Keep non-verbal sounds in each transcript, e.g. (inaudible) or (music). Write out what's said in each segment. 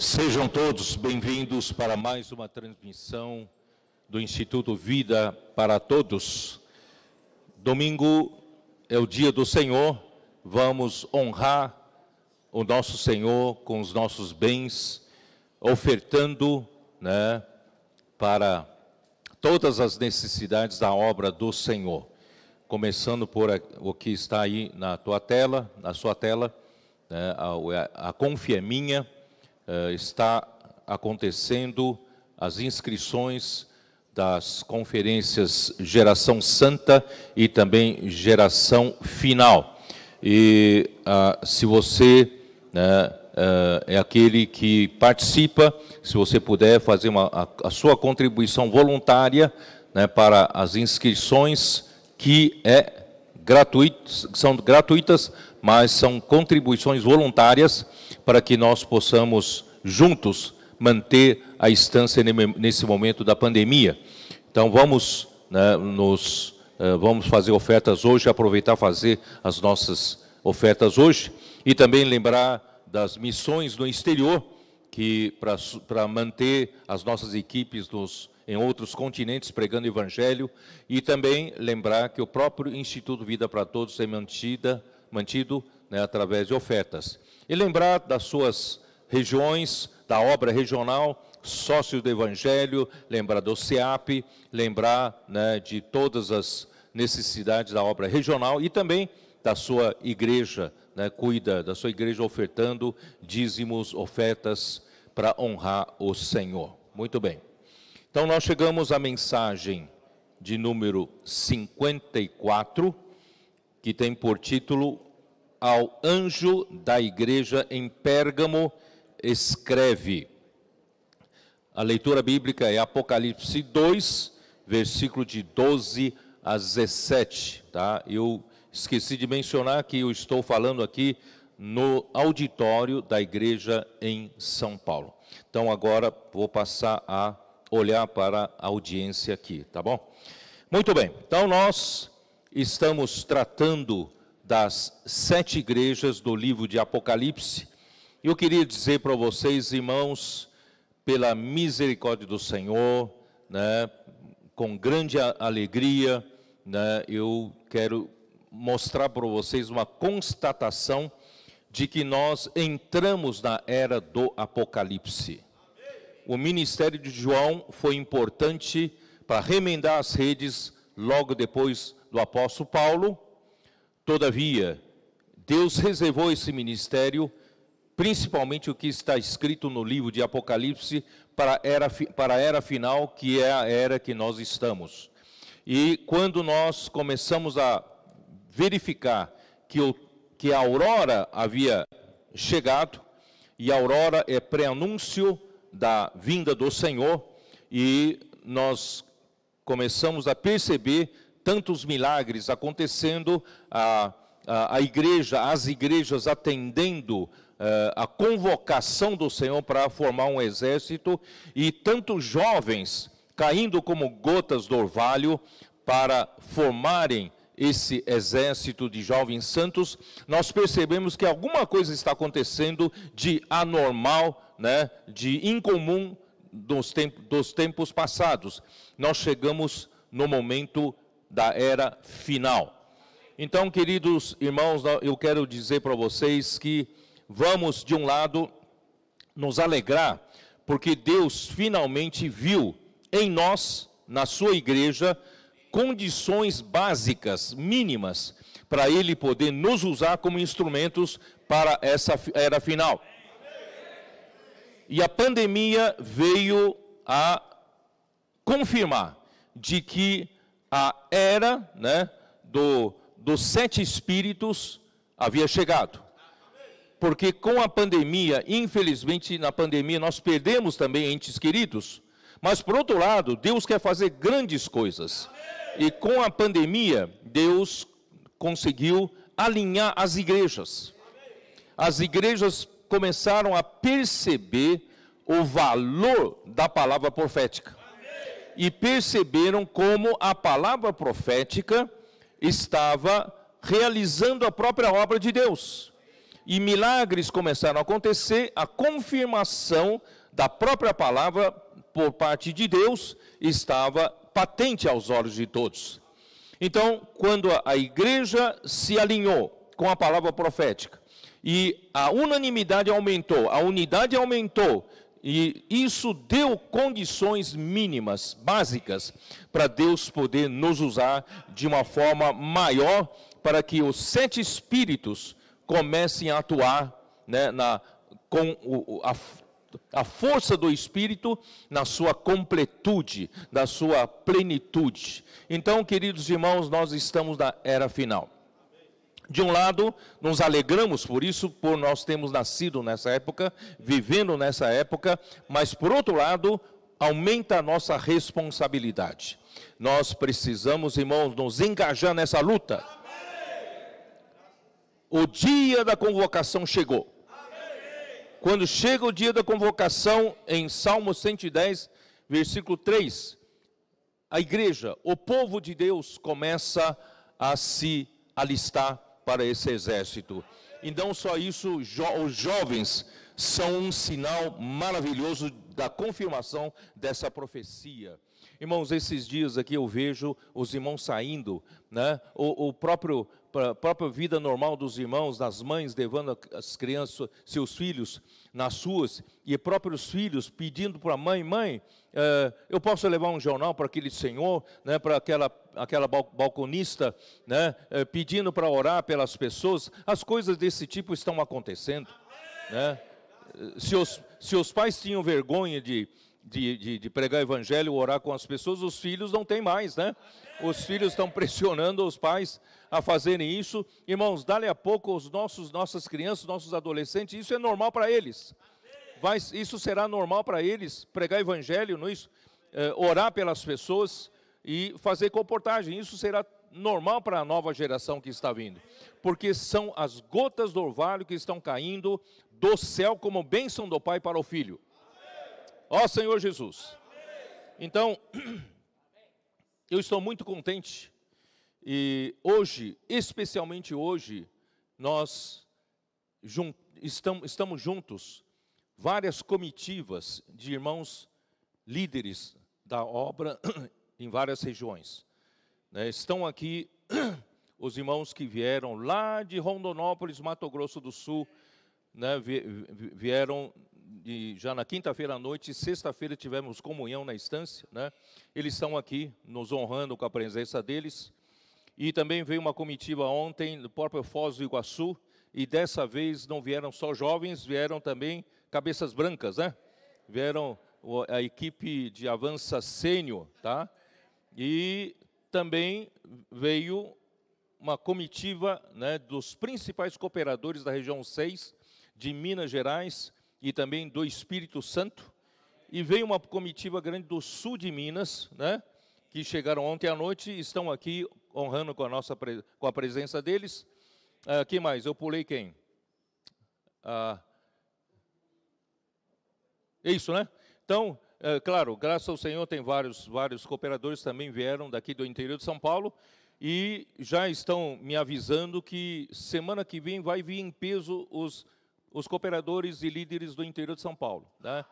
Sejam todos bem-vindos para mais uma transmissão do Instituto Vida para Todos. Domingo é o dia do Senhor, vamos honrar o nosso Senhor com os nossos bens, ofertando né, para todas as necessidades da obra do Senhor. Começando por o que está aí na tua tela, na sua tela, né, a, a, a é minha eh, está acontecendo as inscrições das conferências Geração Santa e também Geração Final. E ah, se você né, eh, é aquele que participa, se você puder fazer uma, a, a, sua contribuição voluntária né, para as inscrições, que é gratuito, são gratuitas, mas são contribuições voluntárias para que nós possamos juntos manter a instância nesse momento da pandemia. Então vamos né, nos eh, vamos fazer ofertas hoje, aproveitar fazer as nossas ofertas hoje e também lembrar das missões no exterior que para manter as nossas equipes nos, em outros continentes pregando evangelho e também lembrar que o próprio Instituto Vida para Todos é mantida, mantido né, através de ofertas. E lembrar das suas regiões, da obra regional, sócio do Evangelho, lembrar do CEAP, lembrar né, de todas as necessidades da obra regional e também da sua igreja, né, cuida da sua igreja ofertando dízimos, ofertas para honrar o Senhor. Muito bem. Então nós chegamos à mensagem de número 54, que tem por título ao anjo da igreja em Pérgamo, escreve. A leitura bíblica é Apocalipse 2, versículo de 12 a 17. Tá? Eu esqueci de mencionar que eu estou falando aqui no auditório da igreja em São Paulo. Então agora vou passar a olhar para a audiência aqui, tá bom? Muito bem. Então nós estamos tratando das sete igrejas do livro de Apocalipse. Eu queria dizer para vocês, irmãos, pela misericórdia do Senhor, né, com grande alegria, né, eu quero mostrar para vocês uma constatação de que nós entramos na era do Apocalipse. O ministério de João foi importante para remendar as redes logo depois do apóstolo Paulo, Todavia, Deus reservou esse ministério, principalmente o que está escrito no livro de Apocalipse, para a era, para a era final, que é a era que nós estamos. E quando nós começamos a verificar que, o, que a aurora havia chegado, e a aurora é pré-anúncio da vinda do Senhor, e nós começamos a perceber tantos milagres acontecendo, a, a, a igreja, as igrejas atendendo eh, a convocação do Senhor para formar um exército e tantos jovens caindo como gotas do orvalho para formarem esse exército de jovens santos, nós percebemos que alguma coisa está acontecendo de anormal, né, de incomum dos, tempos passados. Nós chegamos no momento da era final. Então, queridos irmãos, eu quero dizer para vocês que vamos, de um lado, nos alegrar, porque Deus finalmente viu em nós, na sua igreja, condições básicas, mínimas, para Ele poder nos usar como instrumentos para essa era final. E a pandemia veio a confirmar de que a era né, do, dos sete espíritos havia chegado. Porque com a pandemia, infelizmente na pandemia, nós perdemos também entes queridos. Mas por outro lado, Deus quer fazer grandes coisas. E com a pandemia, Deus conseguiu alinhar as igrejas. As igrejas começaram a perceber o valor da palavra profética e perceberam como a palavra profética estava realizando a própria obra de Deus. E milagres começaram a acontecer, a confirmação da própria palavra por parte de Deus estava patente aos olhos de todos. Então, quando a igreja se alinhou com a palavra profética e a unanimidade aumentou, a unidade aumentou e isso deu condições mínimas, básicas, para Deus poder nos usar de uma forma maior, para que os sete espíritos comecem a atuar né, na, com o, a, a força do Espírito na sua completude, na sua plenitude. Então, queridos irmãos, nós estamos na era final. De um lado, nos alegramos por isso, por nós termos nascido nessa época, vivendo nessa época, mas por outro lado, aumenta a nossa responsabilidade. Nós precisamos, irmãos, nos engajar nessa luta. O dia da convocação chegou. Quando chega o dia da convocação, em Salmo 110, versículo 3, a igreja, o povo de Deus, começa a se alistar para esse exército. Então, só isso, jo os jovens são um sinal maravilhoso da confirmação dessa profecia. Irmãos, esses dias aqui eu vejo os irmãos saindo, né? O, o próprio a própria vida normal dos irmãos, das mães levando as crianças, seus filhos nas suas, e próprios filhos pedindo para a mãe, mãe, eh, eu posso levar um jornal para aquele senhor, né, para aquela, aquela balconista, né, eh, pedindo para orar pelas pessoas, as coisas desse tipo estão acontecendo. Né? Eh, se, os, se os pais tinham vergonha de, de, de, de, pregar evangelho, orar com as pessoas, os filhos não têm mais, né? Os filhos estão pressionando os pais a fazerem isso. Irmãos, dali a pouco os nossos, nossas crianças, nossos adolescentes, isso é normal para eles. Vai, isso será normal para eles, pregar evangelho, não é isso? É, orar pelas pessoas e fazer comportagem, isso será normal para a nova geração que está vindo, porque são as gotas do orvalho que estão caindo do céu como bênção do Pai para o Filho. Ó Senhor Jesus. Então, (clears throat) eu estou muito contente e hoje, especialmente hoje, nós jun estamos, estamos juntos, várias comitivas de irmãos líderes da obra (clears throat) em várias regiões. Né? estão aqui (clears throat) os irmãos que vieram lá de Rondonópolis, Mato Grosso do Sul, né? vieram já na quinta-feira à noite, sexta-feira tivemos comunhão na estância, né? Eles estão aqui nos honrando com a presença deles. E também veio uma comitiva ontem do próprio Foz do Iguaçu, e dessa vez não vieram só jovens, vieram também cabeças brancas, né? Vieram a equipe de avança sênior, tá? E também veio uma comitiva né, dos principais cooperadores da região 6 de Minas Gerais, e também do Espírito Santo. E veio uma comitiva grande do sul de Minas, né? Que chegaram ontem à noite e estão aqui honrando com a nossa com a presença deles. Ah, quem mais? Eu pulei quem? Ah, é isso, né? Então, eh, claro, graças ao Senhor tem vários vários cooperadores também vieram daqui do interior de São Paulo e já estão me avisando que semana que vem vai vir em peso os os cooperadores e líderes do interior de São Paulo. Né?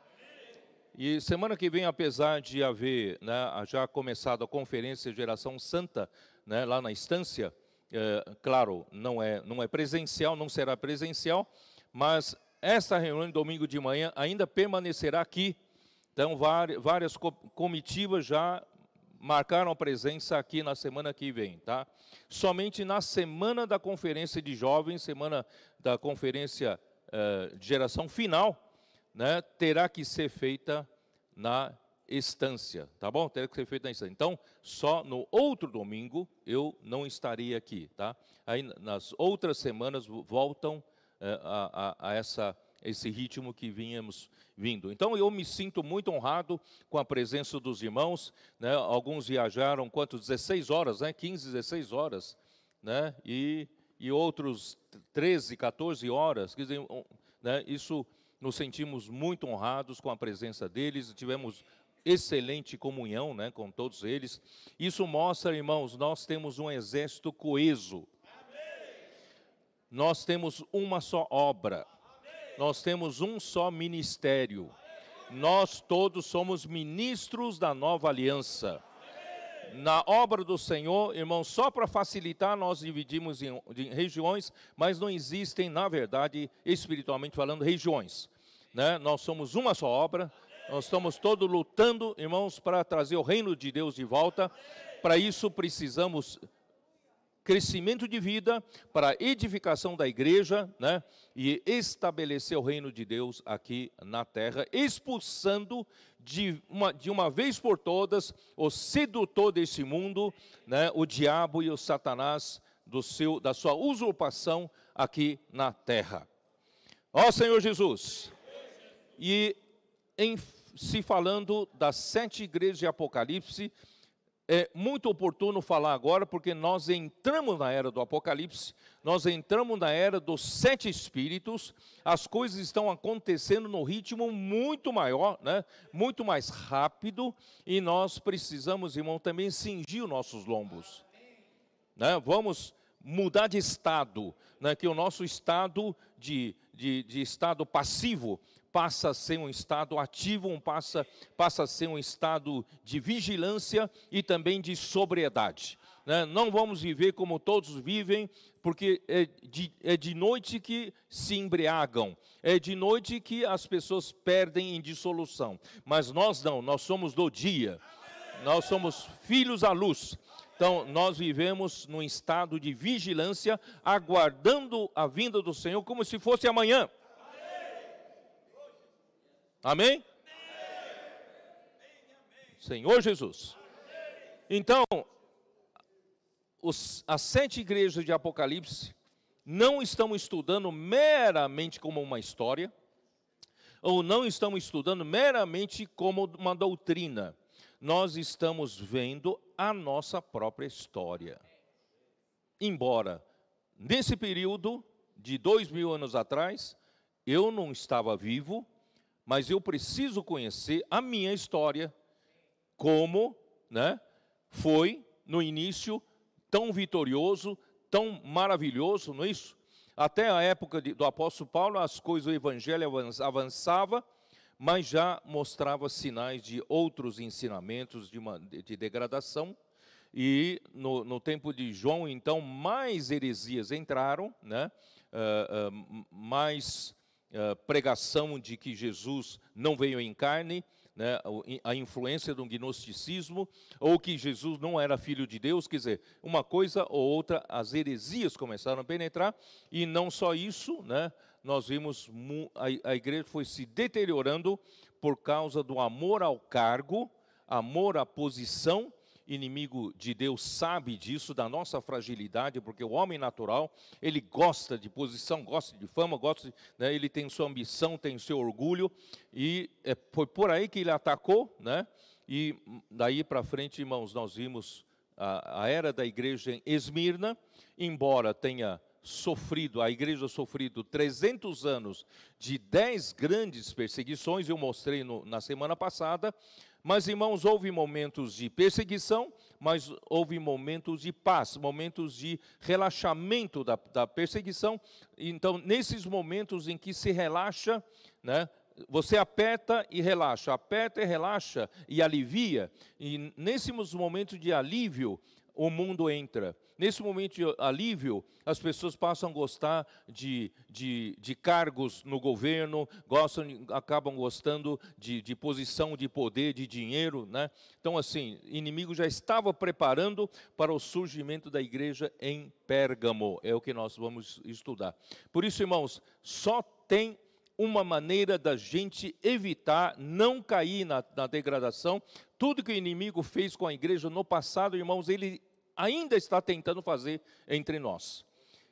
E semana que vem, apesar de haver né, já começado a conferência Geração Santa, né, lá na instância, é, eh, claro, não é, não é presencial, não será presencial, mas essa reunião domingo de manhã ainda permanecerá aqui. Então, várias comitivas já marcaram a presença aqui na semana que vem, tá? Somente na semana da conferência de jovens, semana da conferência de eh, geração final, né, terá que ser feita na instância, tá bom? Terá que ser feita na instância. Então, só no outro domingo eu não estaria aqui, tá? Aí nas outras semanas voltam eh, a, a, a essa esse ritmo que vínhamos vindo. Então eu me sinto muito honrado com a presença dos irmãos. Né? Alguns viajaram quanto 16 horas, né? 15, 16 horas, né? E e outros 13, 14 horas. Quer dizer, né, isso nos sentimos muito honrados com a presença deles, tivemos excelente comunhão né, com todos eles. Isso mostra, irmãos, nós temos um exército coeso. Nós temos uma só obra. Nós temos um só ministério. Nós todos somos ministros da nova aliança. Na obra do Senhor, irmão, só para facilitar, nós dividimos em, em, regiões, mas não existem, na verdade, espiritualmente falando, regiões. Né? Nós somos uma só obra, nós estamos todos lutando, irmãos, para trazer o reino de Deus de volta. Para isso precisamos crescimento de vida, para edificação da igreja, né? E estabelecer o reino de Deus aqui na terra, expulsando de uma, de uma vez por todas o sedutor desse mundo, né? O diabo e o Satanás do seu, da sua usurpação aqui na terra. Ó Senhor Jesus. E em, se falando das sete igrejas de Apocalipse, é muito oportuno falar agora, porque nós entramos na era do Apocalipse, nós entramos na era dos sete espíritos, as coisas estão acontecendo no ritmo muito maior, né? muito mais rápido, e nós precisamos, irmão, também cingir os nossos lombos. Né? Vamos mudar de estado, né? que o nosso estado de, de, de estado passivo passa a ser um estado ativo, um passa, passa a ser um estado de vigilância e também de sobriedade. Né? Não vamos viver como todos vivem, porque é de, é de noite que se embriagam, é de noite que as pessoas perdem em dissolução. Mas nós não, nós somos do dia, nós somos filhos à luz. Então, nós vivemos num estado de vigilância, aguardando a vinda do Senhor como se fosse amanhã. Amém? Senhor Jesus. Então, os, as sete igrejas de Apocalipse não estão estudando meramente como uma história, ou não estamos estudando meramente como uma doutrina. Nós estamos vendo a nossa própria história. Embora, nesse período de dois mil anos atrás, eu não estava vivo, mas eu preciso conhecer a minha história, como né, foi no início tão vitorioso, tão maravilhoso, não é isso? Até a época do apóstolo Paulo, as coisas do evangelho avançava, mas já mostrava sinais de outros ensinamentos de, uma, de degradação. E no, no, tempo de João, então, mais heresias entraram, né? Uh, uh, mais eh, pregação de que Jesus não veio em carne, né, a influência do gnosticismo, ou que Jesus não era filho de Deus, quer dizer, uma coisa ou outra, as heresias começaram a penetrar, e não só isso, né, nós vimos a igreja foi se deteriorando por causa do amor ao cargo, amor à posição, inimigo de Deus sabe disso, da nossa fragilidade, porque o homem natural, ele gosta de posição, gosta de fama, gosta de, né, ele tem sua ambição, tem seu orgulho, e é, foi por aí que ele atacou, né? E daí para frente, irmãos, nós vimos a, a era da igreja em Esmirna, embora tenha sofrido, a igreja sofrido 300 anos de 10 grandes perseguições, eu mostrei no, na semana passada, mas, irmãos, houve momentos de perseguição, mas houve momentos de paz, momentos de relaxamento da, da perseguição. Então, nesses momentos em que se relaxa, né, você aperta e relaxa, aperta e relaxa e alivia. E nesses momentos de alívio, o mundo entra. Nesse momento de alívio, as pessoas passam a gostar de, de, de cargos no governo, gostam, acabam gostando de, de posição de poder, de dinheiro. Né? Então, assim, inimigo já estava preparando para o surgimento da igreja em Pérgamo. É o que nós vamos estudar. Por isso, irmãos, só tem uma maneira da gente evitar não cair na, na, degradação. Tudo que o inimigo fez com a igreja no passado, irmãos, ele ainda está tentando fazer entre nós.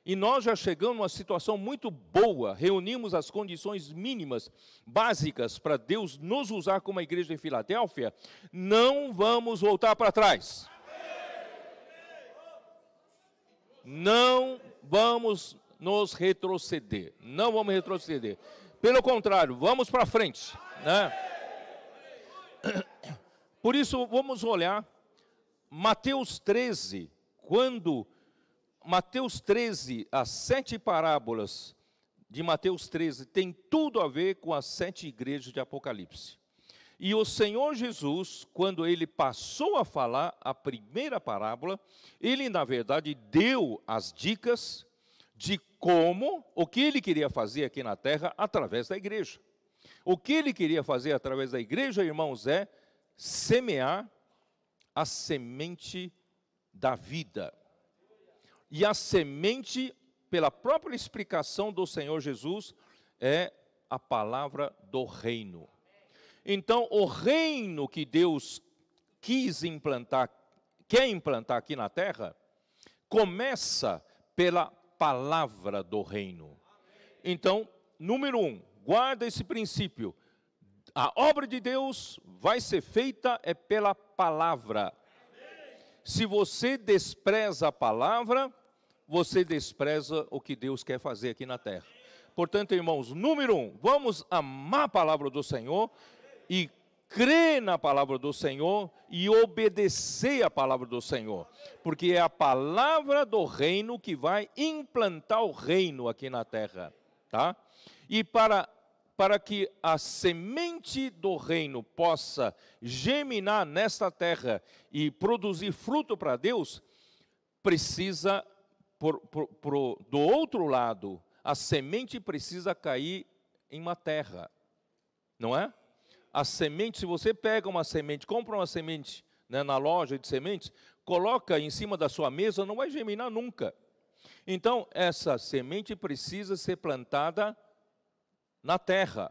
E nós já chegamos a uma situação muito boa, reunimos as condições mínimas, básicas, para Deus nos usar como a igreja em Filadélfia. Não vamos voltar para trás. Não vamos nos retroceder. Não vamos retroceder. Pelo contrário, vamos para frente. Né? (coughs) Por isso, vamos olhar Mateus 13, quando Mateus 13, as sete parábolas de Mateus 13 tem tudo a ver com as sete igrejas de Apocalipse. E o Senhor Jesus, quando ele passou a falar a primeira parábola, ele na verdade deu as dicas de como o que ele queria fazer aqui na terra através da igreja. O que ele queria fazer através da igreja, irmãos, é semear a semente da vida. E a semente, pela própria explicação do Senhor Jesus, é a palavra do reino. Então, o reino que Deus quis implantar, quer implantar aqui na terra, começa pela palavra do reino. Então, número um, guarda esse princípio. A obra de Deus vai ser feita é pela palavra. Se você despreza a palavra, você despreza o que Deus quer fazer aqui na terra. Portanto, irmãos, número um, vamos amar a palavra do Senhor e crer na palavra do Senhor e obedecer a palavra do Senhor, porque é a palavra do reino que vai implantar o reino aqui na terra, tá? E para para que a semente do reino possa germinar nesta terra e produzir fruto para Deus, precisa, por, por, por, do outro lado, a semente precisa cair em uma terra, não é? A semente, se você pega uma semente, compra uma semente né, na loja de sementes, coloca em cima da sua mesa, não vai germinar nunca. Então, essa semente precisa ser plantada na terra.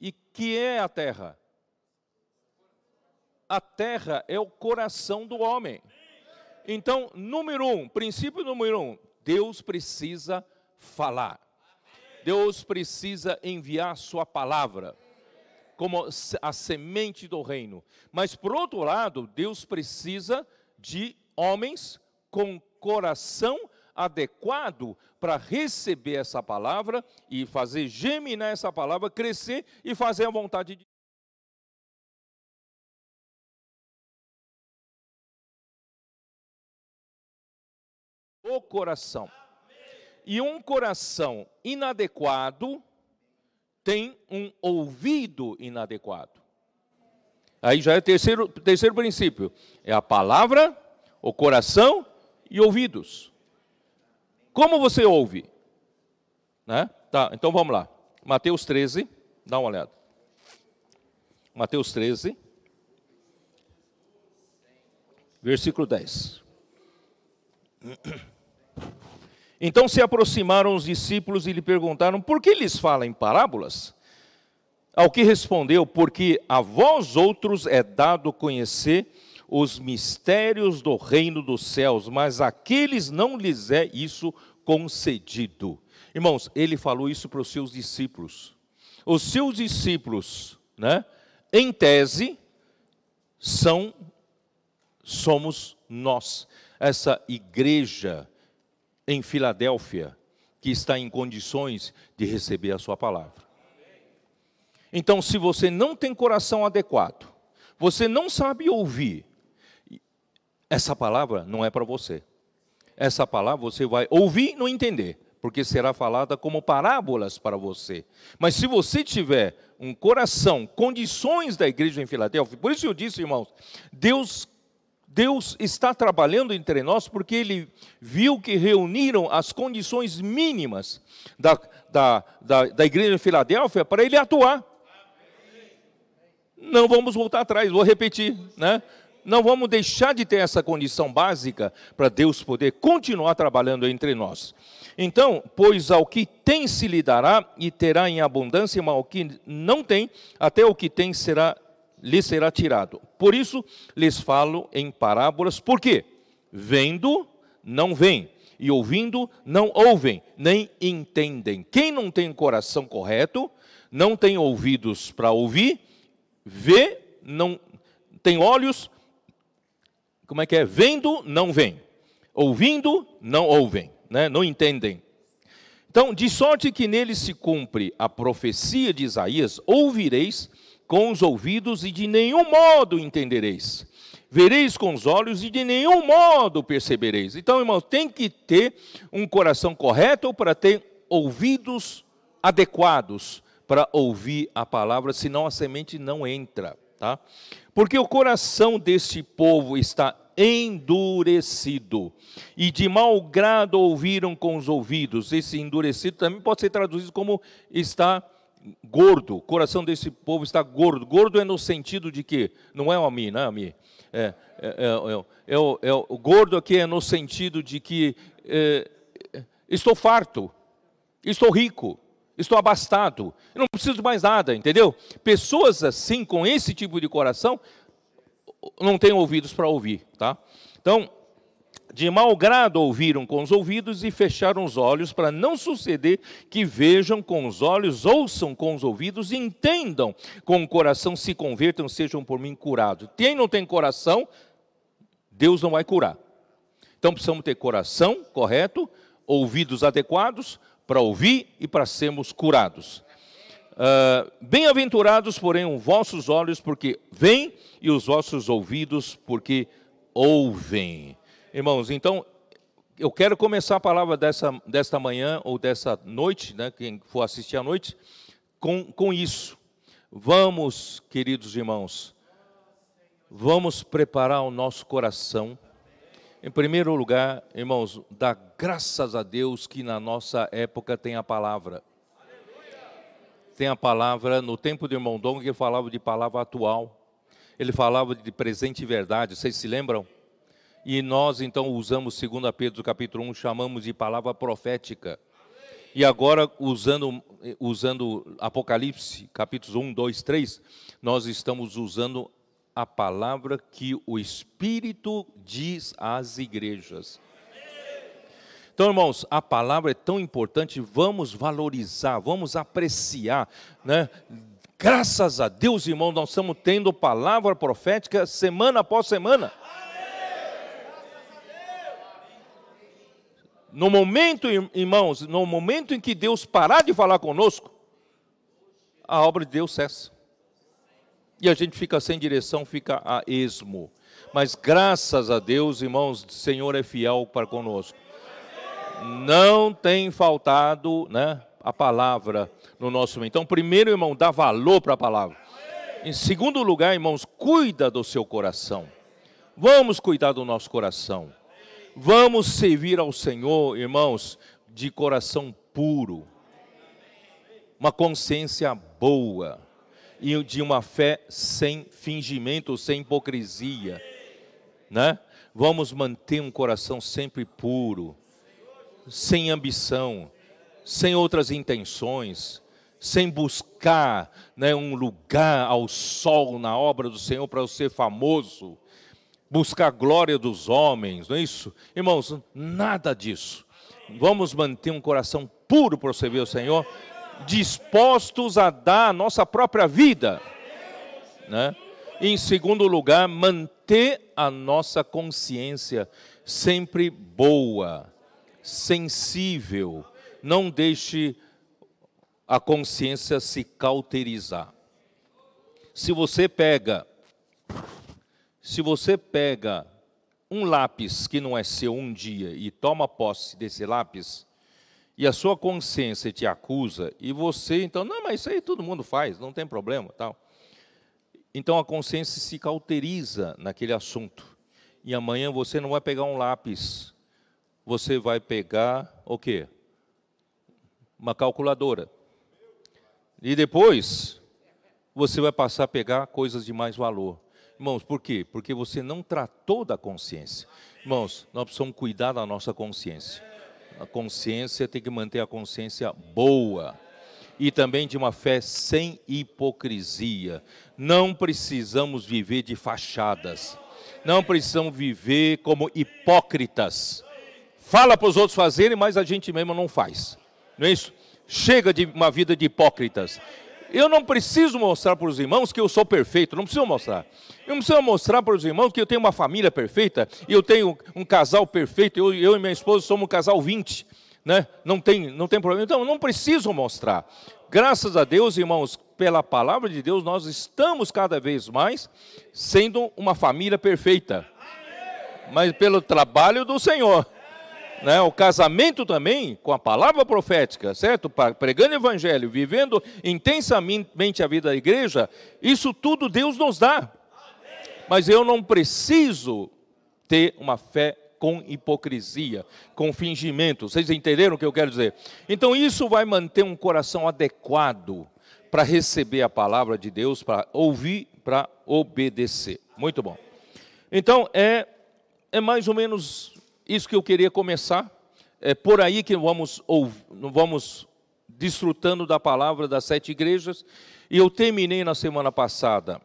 E que é a terra? A terra é o coração do homem. Então, número um, princípio número um, Deus precisa falar. Deus precisa enviar sua palavra como a semente do reino. Mas por outro lado, Deus precisa de homens com coração adequado para receber essa palavra e fazer germinar essa palavra, crescer e fazer a vontade de o coração. E um coração inadequado tem um ouvido inadequado. Aí já é o terceiro, terceiro princípio: é a palavra, o coração e ouvidos. Como você ouve? Né? Tá, então vamos lá. Mateus 13, dá uma olhada. Mateus 13, versículo 10. (clears throat) Então se aproximaram os discípulos e lhe perguntaram: Por que lhes fala em parábolas? Ao que respondeu: Porque a vós outros é dado conhecer os mistérios do reino dos céus, mas aqueles não lhes é isso concedido. Irmãos, ele falou isso para os seus discípulos. Os seus discípulos, né, em tese, são somos nós, essa igreja em Filadélfia que está em condições de receber a sua palavra. Então, se você não tem coração adequado, você não sabe ouvir, essa palavra não é para você. Essa palavra você vai ouvir e não entender, porque será falada como parábolas para você. Mas se você tiver um coração, condições da igreja em Filadélfia, por isso eu disse, irmãos, Deus Deus está trabalhando entre nós porque Ele viu que reuniram as condições mínimas da, da, da, da igreja em Filadélfia para Ele atuar. Não vamos voltar atrás, vou repetir, né? não vamos deixar de ter essa condição básica para Deus poder continuar trabalhando entre nós. Então, pois ao que tem se lhe dará e terá em abundância, mas ao que não tem, até o que tem será lhe será tirado. Por isso lhes falo em parábolas, porque vendo não vem e ouvindo não ouvem, nem entendem. Quem não tem coração correto, não tem ouvidos para ouvir, vê, não tem olhos, como é que é? Vendo, não vem. Ouvindo, não ouvem, né? não entendem. Então, de sorte que nele se cumpre a profecia de Isaías, ouvireis com os ouvidos e de nenhum modo entendereis. Vereis com os olhos e de nenhum modo percebereis. Então, irmão, tem que ter um coração correto para ter ouvidos adequados para ouvir a palavra, senão a semente não entra, tá? Porque o coração deste povo está endurecido. E de mau grado ouviram com os ouvidos. Esse endurecido também pode ser traduzido como está gordo. O coração desse povo está gordo. Gordo é no sentido de que, não é o Ami, não é Ami? É, é, é, é, é o gordo aqui é no sentido de que é, estou farto, estou rico, estou abastado, não preciso de mais nada, entendeu? Pessoas assim, com esse tipo de coração, não têm ouvidos para ouvir, tá? Então, de mau grado ouviram com os ouvidos e fecharam os olhos, para não suceder que vejam com os olhos, ouçam com os ouvidos, entendam com o coração, se convertam, sejam por mim curados. Quem não tem coração, Deus não vai curar. Então precisamos ter coração correto, ouvidos adequados para ouvir e para sermos curados. Ah, bem-aventurados, porém, os vossos olhos, porque veem, e os vossos ouvidos, porque ouvem. Irmãos, então, eu quero começar a palavra dessa, desta manhã ou dessa noite, né, quem for assistir à noite, com, com isso. Vamos, queridos irmãos, vamos preparar o nosso coração. Em primeiro lugar, irmãos, dá graças a Deus que na nossa época tem a palavra tem a palavra, no tempo do irmão Dong, ele falava de palavra atual, ele falava de presente e verdade, vocês se lembram? E nós então usamos 2 Pedro capítulo 1, chamamos de palavra profética. E agora, usando, usando Apocalipse capítulos 1, 2, 3, nós estamos usando a palavra que o Espírito diz às igrejas. Então, irmãos, a palavra é tão importante, vamos valorizar, vamos apreciar, né? Graças a Deus, irmão, nós estamos tendo palavra profética semana após semana. No momento, irmãos, no momento em que Deus parar de falar conosco, a obra de Deus cessa. E a gente fica sem direção, fica a esmo. Mas graças a Deus, irmãos, o Senhor é fiel para conosco não tem faltado né, a palavra no nosso meio. Então, primeiro, irmão, dá valor para a palavra. Em segundo lugar, irmãos, cuida do seu coração. Vamos cuidar do nosso coração. Vamos servir ao Senhor, irmãos, de coração puro, uma consciência boa e de uma fé sem fingimento, sem hipocrisia, né? Vamos manter um coração sempre puro, sem ambição, sem outras intenções, sem buscar né, um lugar ao sol na obra do Senhor para ser famoso, buscar a glória dos homens, não é isso? Irmãos, nada disso. Vamos manter um coração puro para servir o Senhor, dispostos a dar a nossa própria vida. Né? Em segundo lugar, manter a nossa consciência sempre boa, sensível, não deixe a consciência se cauterizar. Se você pega se você pega um lápis que não é seu um dia e toma posse desse lápis, e a sua consciência te acusa, e você então, não, mas isso aí todo mundo faz, não tem problema, tal. Então a consciência se cauteriza naquele assunto. E amanhã você não vai pegar um lápis você vai pegar o quê? Uma calculadora. E depois você vai passar a pegar coisas de mais valor. Irmãos, por quê? Porque você não tratou da consciência. Irmãos, nós precisamos cuidar da nossa consciência. A consciência tem que manter a consciência boa e também de uma fé sem hipocrisia. Não precisamos viver de fachadas. Não precisamos viver como hipócritas fala para os outros fazerem, mas a gente mesmo não faz. Não é isso? Chega de uma vida de hipócritas. Eu não preciso mostrar para os irmãos que eu sou perfeito, não preciso mostrar. Eu não preciso mostrar para os irmãos que eu tenho uma família perfeita, e eu tenho um casal perfeito, eu, eu e minha esposa somos um casal 20, né? não, tem, não tem problema. Então, eu não preciso mostrar. Graças a Deus, irmãos, pela palavra de Deus, nós estamos cada vez mais sendo uma família perfeita. Mas pelo trabalho do Senhor né, o casamento também com a palavra profética, certo? Pregando o evangelho, vivendo intensamente a vida da igreja, isso tudo Deus nos dá. Mas eu não preciso ter uma fé com hipocrisia, com fingimento. Vocês entenderam o que eu quero dizer? Então isso vai manter um coração adequado para receber a palavra de Deus, para ouvir, para obedecer. Muito bom. Então é é mais ou menos isso que eu queria começar. É por aí que vamos, ou, vamos desfrutando da palavra das sete igrejas. E eu terminei na semana passada.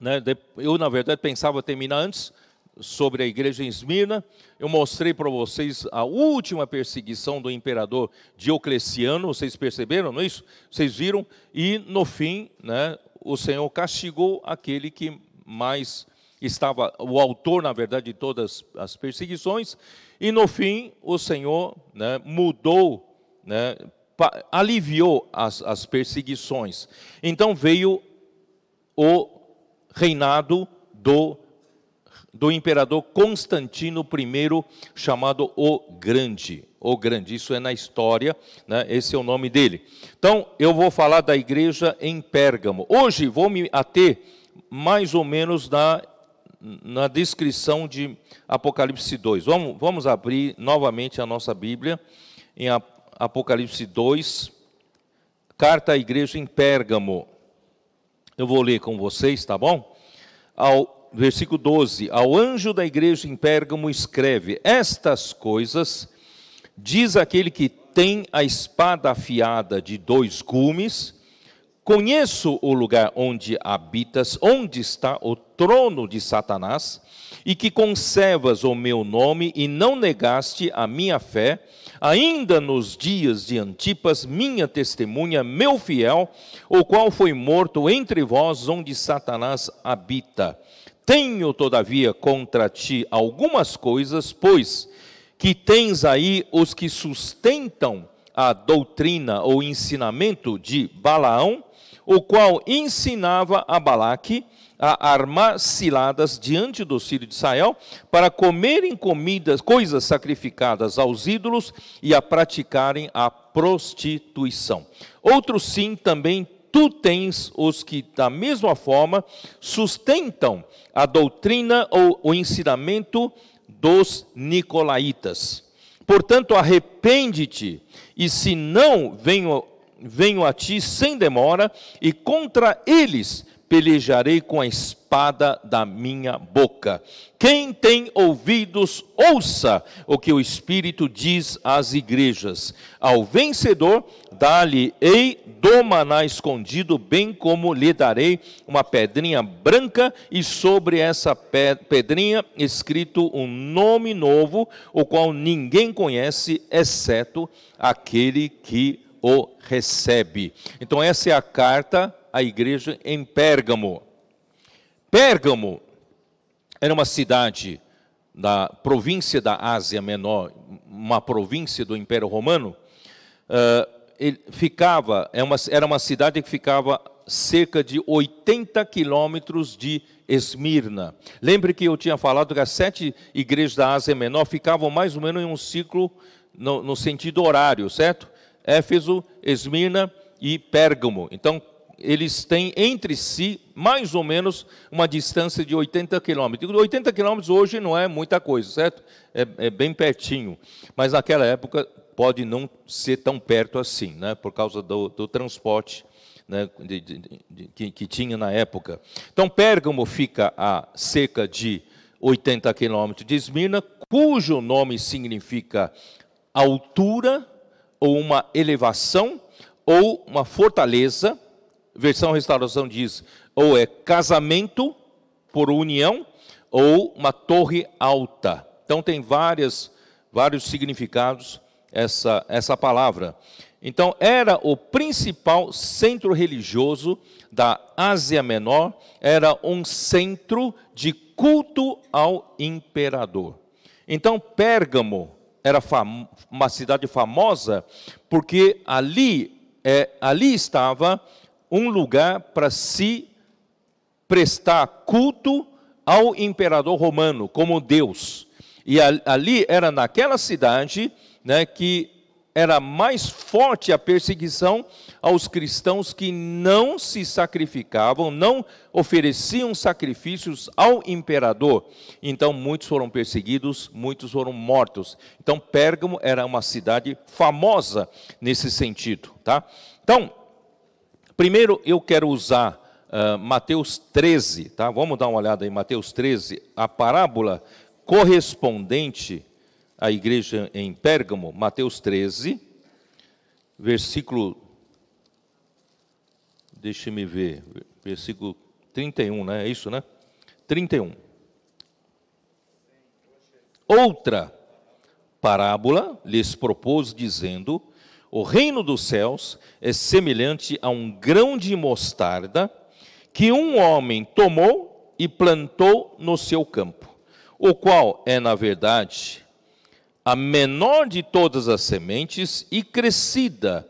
Né, eu, na verdade, pensava terminar antes sobre a igreja em Esmirna. Eu mostrei para vocês a última perseguição do imperador Diocleciano. Vocês perceberam, não é isso? Vocês viram? E, no fim, né, o Senhor castigou aquele que mais estava o autor, na verdade, de todas as perseguições, e no fim o Senhor né, mudou, né, aliviou as, as perseguições. Então veio o reinado do, do imperador Constantino I, chamado o Grande. O Grande, isso é na história, né, esse é o nome dele. Então, eu vou falar da igreja em Pérgamo. Hoje vou me ater mais ou menos na na descrição de Apocalipse 2. Vamos, vamos abrir novamente a nossa Bíblia em Apocalipse 2, carta à igreja em Pérgamo. Eu vou ler com vocês, tá bom? Ao versículo 12, ao anjo da igreja em Pérgamo escreve: Estas coisas diz aquele que tem a espada afiada de dois gumes, Conheço o lugar onde habitas, onde está o trono de Satanás, e que conservas o meu nome e não negaste a minha fé, ainda nos dias de Antipas, minha testemunha, meu fiel, o qual foi morto entre vós, onde Satanás habita. Tenho, todavia, contra ti algumas coisas, pois que tens aí os que sustentam a doutrina ou ensinamento de Balaão, o qual ensinava a Balaque a armar ciladas diante do filho de Israel, para comerem comidas, coisas sacrificadas aos ídolos e a praticarem a prostituição. Outro sim também tu tens os que da mesma forma sustentam a doutrina ou o ensinamento dos nicolaítas. Portanto, arrepende-te, e se não venho venho a ti sem demora, e contra eles pelejarei com a espada da minha boca. Quem tem ouvidos, ouça o que o Espírito diz às igrejas. Ao vencedor, dá-lhe-ei do maná escondido, bem como lhe darei uma pedrinha branca, e sobre essa pedrinha escrito um nome novo, o qual ninguém conhece, exceto aquele que o recebe. Então, essa é a carta à igreja em Pérgamo. Pérgamo era uma cidade da província da Ásia Menor, uma província do Império Romano. Uh, ficava, é uma, era uma cidade que ficava cerca de 80 quilômetros de Esmirna. Lembre que eu tinha falado que as sete igrejas da Ásia Menor ficavam mais ou menos em um ciclo no, no sentido horário, certo? Éfeso, Esmirna e Pérgamo. Então, eles têm entre si mais ou menos uma distância de 80 quilômetros. 80 quilômetros hoje não é muita coisa, certo? É, é, bem pertinho. Mas naquela época pode não ser tão perto assim, né? por causa do, do transporte né? de, de, de, que, que tinha na época. Então, Pérgamo fica a cerca de 80 quilômetros de Esmirna, cujo nome significa altura ou uma elevação, ou uma fortaleza. Versão restauração diz: ou é casamento por união, ou uma torre alta. Então tem várias, vários significados essa, essa palavra. Então era o principal centro religioso da Ásia Menor, era um centro de culto ao imperador. Então Pérgamo era fam uma cidade famosa, porque ali, é, ali estava um lugar para se prestar culto ao imperador romano como Deus. E ali era naquela cidade né, que era mais forte a perseguição aos cristãos que não se sacrificavam, não ofereciam sacrifícios ao imperador. Então muitos foram perseguidos, muitos foram mortos. Então Pérgamo era uma cidade famosa nesse sentido, tá? Então, primeiro eu quero usar uh, Mateus 13, tá? Vamos dar uma olhada em Mateus 13, a parábola correspondente à igreja em Pérgamo, Mateus 13, versículo deixe-me ver, versículo 31, né? É isso, né? 31. Outra parábola lhes propôs, dizendo: O reino dos céus é semelhante a um grão de mostarda que um homem tomou e plantou no seu campo, o qual é, na verdade, a menor de todas as sementes e crescida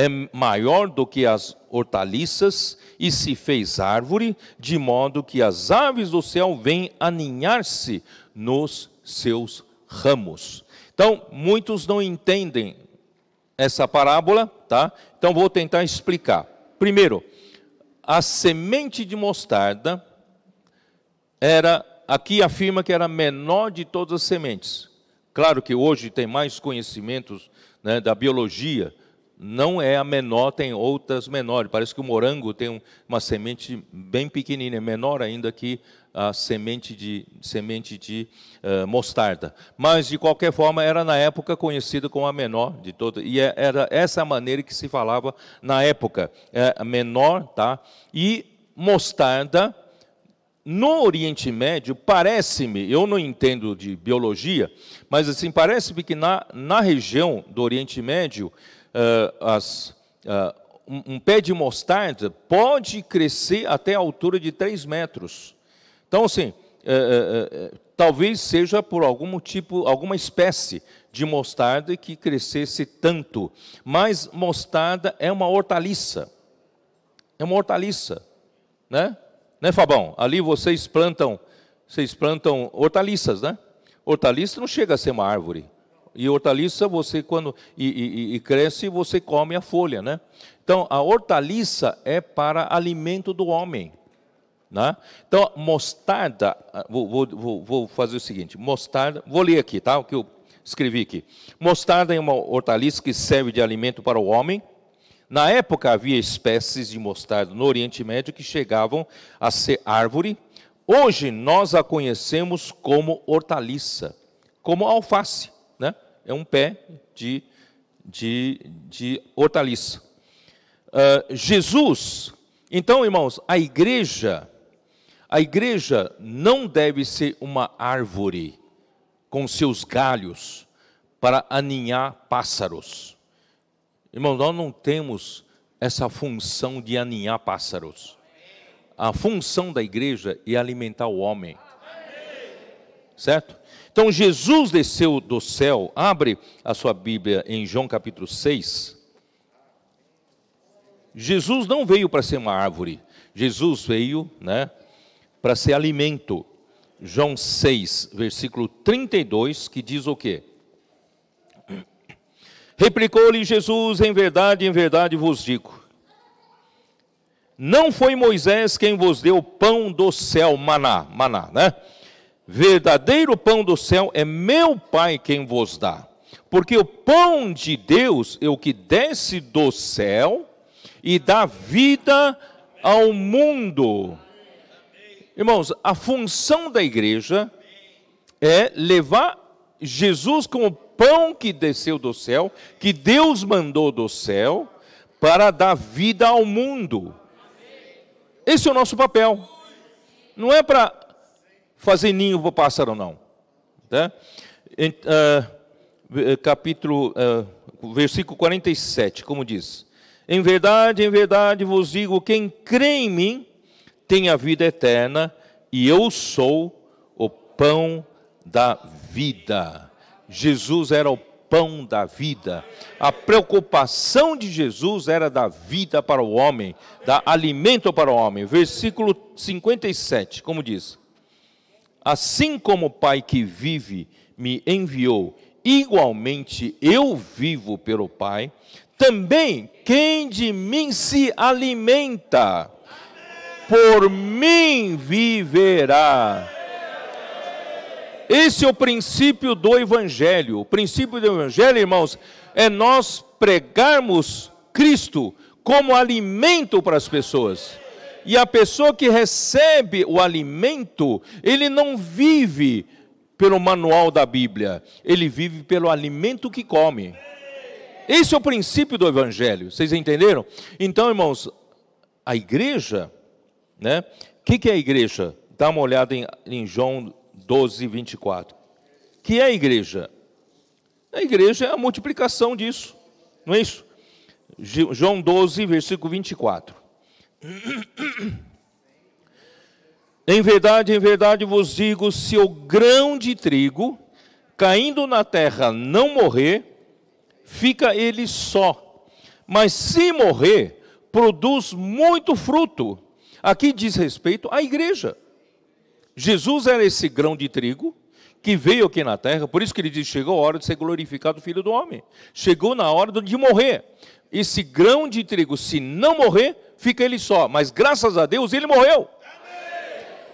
é maior do que as hortaliças e se fez árvore, de modo que as aves do céu vêm aninhar-se nos seus ramos. Então, muitos não entendem essa parábola, tá? Então vou tentar explicar. Primeiro, a semente de mostarda era aqui afirma que era a menor de todas as sementes. Claro que hoje tem mais conhecimentos né, da biologia, não é a menor, tem outras menores. Parece que o morango tem uma semente bem pequenina, é menor ainda que a semente de, semente de uh, mostarda. Mas, de qualquer forma, era na época conhecida como a menor de todas. E é, era essa a maneira que se falava na época. É, menor, tá? E mostarda, no Oriente Médio, parece-me, eu não entendo de biologia, mas assim, parece-me que na, na região do Oriente Médio uh, as, uh, um, um pé de mostarda pode crescer até a altura de 3 metros. Então, assim, eh, eh, eh, talvez seja por algum tipo, alguma espécie de mostarda que crescesse tanto. Mas mostarda é uma hortaliça. É uma hortaliça, né? Né, Fabão? Ali vocês plantam, vocês plantam hortaliças, né? Hortaliça não chega a ser uma árvore. E hortaliça, você quando e, e, e cresce, você come a folha, né? Então, a hortaliça é para alimento do homem. Né? Então, mostarda, ah, vou, vou, vou, fazer o seguinte: mostarda, vou ler aqui, tá? O que eu escrevi aqui. Mostarda é uma hortaliça que serve de alimento para o homem. Na época havia espécies de mostarda no Oriente Médio que chegavam a ser árvore. Hoje nós a conhecemos como hortaliça, como alface, né? é um pé de, de, de hortaliça. Uh, Jesus, então, irmãos, a igreja, a igreja não deve ser uma árvore com seus galhos para aninhar pássaros. Irmãos, nós não temos essa função de aninhar pássaros. A função da igreja é alimentar o homem. Certo? Então Jesus desceu do céu. Abre a sua Bíblia em João capítulo 6. Jesus não veio para ser uma árvore. Jesus veio, né, para ser alimento. João 6, versículo 32, que diz o quê? (clears throat) Replicou-lhe Jesus: Em verdade, em verdade vos digo. Não foi Moisés quem vos deu o pão do céu, maná, maná, né? verdadeiro pão do céu é meu Pai quem vos dá. Porque o pão de Deus é o que desce do céu e dá vida ao mundo. Irmãos, a função da igreja é levar Jesus como pão que desceu do céu, que Deus mandou do céu, para dar vida ao mundo. Esse é o nosso papel. Não é para fazer ninho para o pássaro, não. Tá? uh, capítulo, uh, versículo 47, como diz: Em verdade, em verdade vos digo: quem crê em mim tem a vida eterna, e eu sou o pão da vida. Jesus era o pão da vida. A preocupação de Jesus era da vida para o homem, da alimento para o homem. Versículo 57, como diz: Assim como o Pai que vive me enviou, igualmente eu vivo pelo Pai, também quem de mim se alimenta, por mim viverá. Esse é o princípio do Evangelho. O princípio do Evangelho, irmãos, é nós pregarmos Cristo como alimento para as pessoas. E a pessoa que recebe o alimento, ele não vive pelo manual da Bíblia, ele vive pelo alimento que come. Esse é o princípio do Evangelho, vocês entenderam? Então, irmãos, a igreja, né? O que, que, é a igreja? Dá uma olhada em, em João 12, 24. O que é a igreja? A igreja é a multiplicação disso, não é isso? João 12, versículo 24 em verdade, em verdade vos digo: se o grão de trigo caindo na terra não morrer, fica ele só. Mas se morrer, produz muito fruto. Aqui diz respeito à igreja. Jesus era esse grão de trigo que veio aqui na terra, por isso que ele diz: chegou a hora de ser glorificado o Filho do Homem, chegou na hora de morrer. Esse grão de trigo, se não morrer, fica ele só. Mas graças a Deus ele morreu.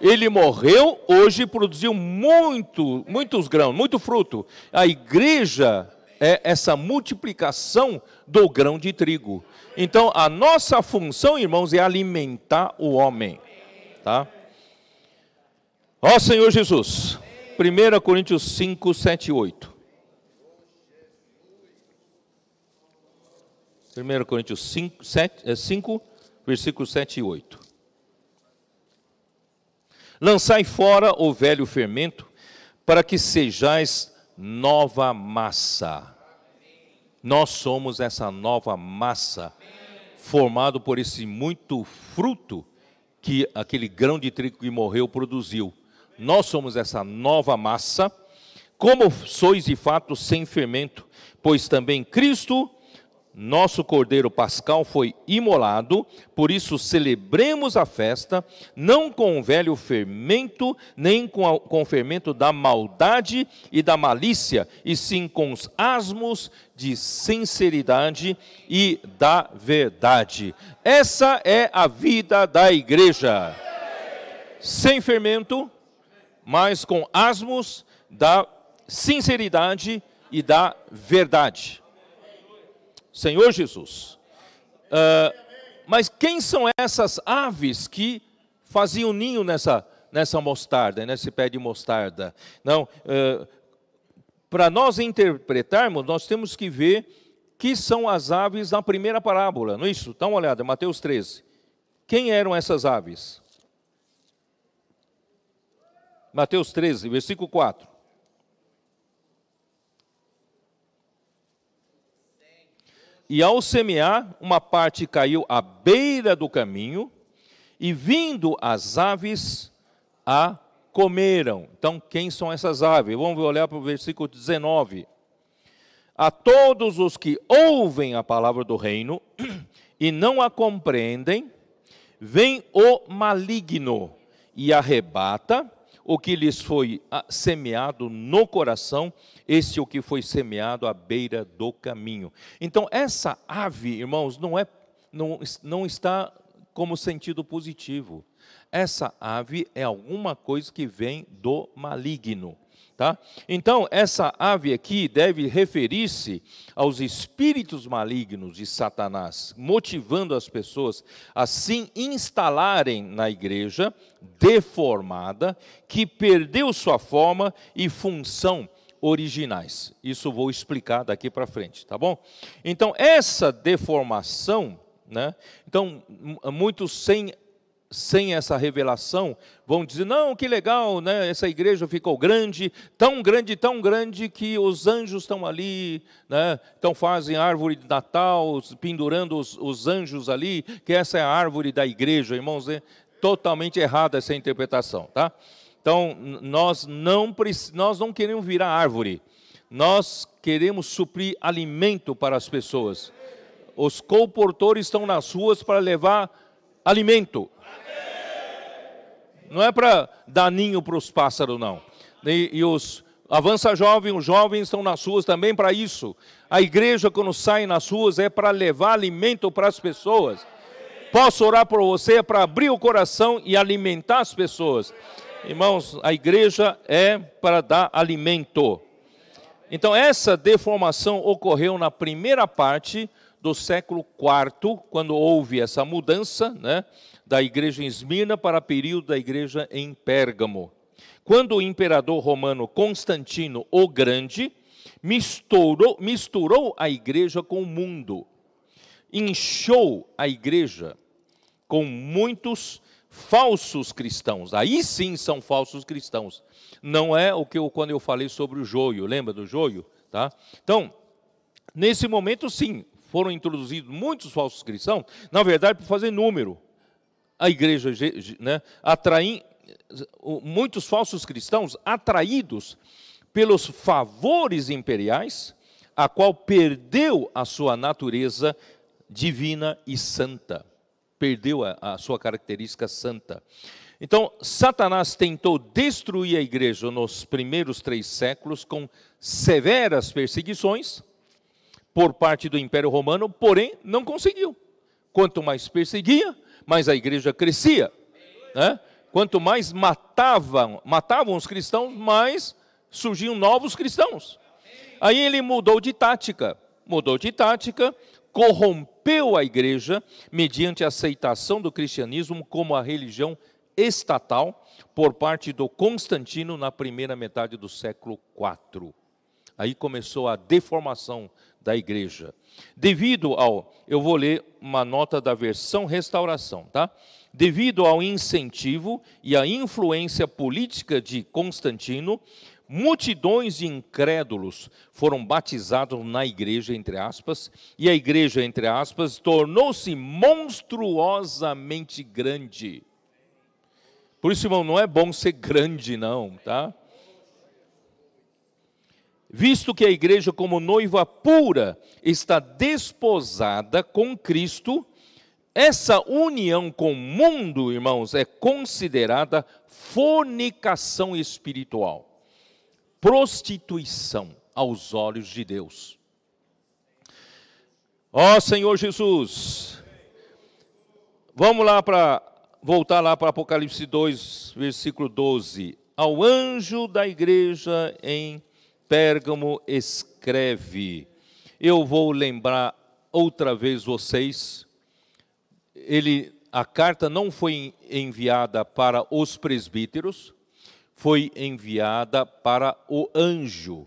Ele morreu, hoje produziu muito, muitos grãos, muito fruto. A igreja é essa multiplicação do grão de trigo. Então, a nossa função, irmãos, é alimentar o homem, tá? Ó Senhor Jesus. 1 Coríntios 5, 7 e 8. 1 Coríntios 5, 7, 5 versículos 7 e 8. Lançai fora o velho fermento, para que sejais nova massa. Nós somos essa nova massa, formado por esse muito fruto que aquele grão de trigo que morreu produziu. Nós somos essa nova massa, como sois de fato sem fermento, pois também Cristo nosso cordeiro pascal foi imolado, por isso celebremos a festa, não com o velho fermento, nem com, a, com o fermento da maldade e da malícia, e sim com os asmos de sinceridade e da verdade. Essa é a vida da igreja. Sem fermento, mas com asmos da sinceridade e da verdade. Senhor Jesus. Uh, mas quem são essas aves que faziam ninho nessa, nessa mostarda, nesse pé de mostarda? Não, uh, para nós interpretarmos, nós temos que ver que são as aves na primeira parábola, não é isso? Dá uma olhada, Mateus 13. Quem eram essas aves? Mateus 13, versículo 4. E ao semear, uma parte caiu à beira do caminho, e vindo as aves, a comeram. Então, quem são essas aves? Vamos olhar para o versículo 19. A todos os que ouvem a palavra do reino e não a compreendem, vem o maligno e arrebata o que lhes foi ah, semeado no coração, esse o que foi semeado à beira do caminho. Então, essa ave, irmãos, não, é, não, não está como sentido positivo. Essa ave é alguma coisa que vem do maligno. Tá? Então, essa ave aqui deve referir-se aos espíritos malignos de Satanás, motivando as pessoas a se instalarem na igreja deformada, que perdeu sua forma e função originais. Isso vou explicar daqui para frente, tá bom? Então, essa deformação, né? Então, muitos sem sem essa revelação, vão dizer: não, que legal, né? essa igreja ficou grande, tão grande, tão grande que os anjos estão ali, né? então fazem árvore de Natal, pendurando os, os anjos ali, que essa é a árvore da igreja, irmãos, é totalmente errada essa interpretação, tá? Então, nós não, nós não queremos virar árvore, nós queremos suprir alimento para as pessoas. Os comportores estão nas ruas para levar alimento, não é para dar ninho para os pássaros, não. E, e os Avança Jovem, os jovens estão nas ruas também para isso. A igreja, quando sai nas ruas, é para levar alimento para as pessoas. Posso orar por você é para abrir o coração e alimentar as pessoas. Irmãos, a igreja é para dar alimento. Então, essa deformação ocorreu na primeira parte do século IV, quando houve essa mudança, né? da igreja em Esmirna para o período da igreja em Pérgamo. Quando o imperador romano Constantino o Grande misturou, misturou a igreja com o mundo, inchou a igreja com muitos falsos cristãos. Aí sim são falsos cristãos. Não é o que eu, quando eu falei sobre o joio, lembra do joio? Tá? Então, nesse momento sim, foram introduzidos muitos falsos cristãos, na verdade, para fazer número a igreja, né, atraí, muitos falsos cristãos atraídos pelos favores imperiais, a qual perdeu a sua natureza divina e santa. Perdeu a, a sua característica santa. Então, Satanás tentou destruir a igreja nos primeiros três séculos com severas perseguições por parte do Império Romano, porém não conseguiu. Quanto mais perseguia, mas a igreja crescia. Né? Quanto mais matavam, matavam os cristãos, mais surgiam novos cristãos. Aí ele mudou de tática, mudou de tática, corrompeu a igreja mediante a aceitação do cristianismo como a religião estatal por parte do Constantino na primeira metade do século IV. Aí começou a deformação da igreja. Devido ao, eu vou ler uma nota da versão restauração, tá? Devido ao incentivo e à influência política de Constantino, multidões de incrédulos foram batizados na igreja, entre aspas, e a igreja, entre aspas, tornou-se monstruosamente grande. Por isso, irmão, não é bom ser grande, não, tá? visto que a igreja, como noiva pura, está desposada com Cristo, essa união com o mundo, irmãos, é considerada fornicação espiritual, prostituição aos olhos de Deus. Ó oh, Senhor Jesus, vamos lá para voltar lá para Apocalipse 2, versículo 12. Ao anjo da igreja em Pérgamo escreve: Eu vou lembrar outra vez vocês. Ele, a carta não foi enviada para os presbíteros, foi enviada para o anjo.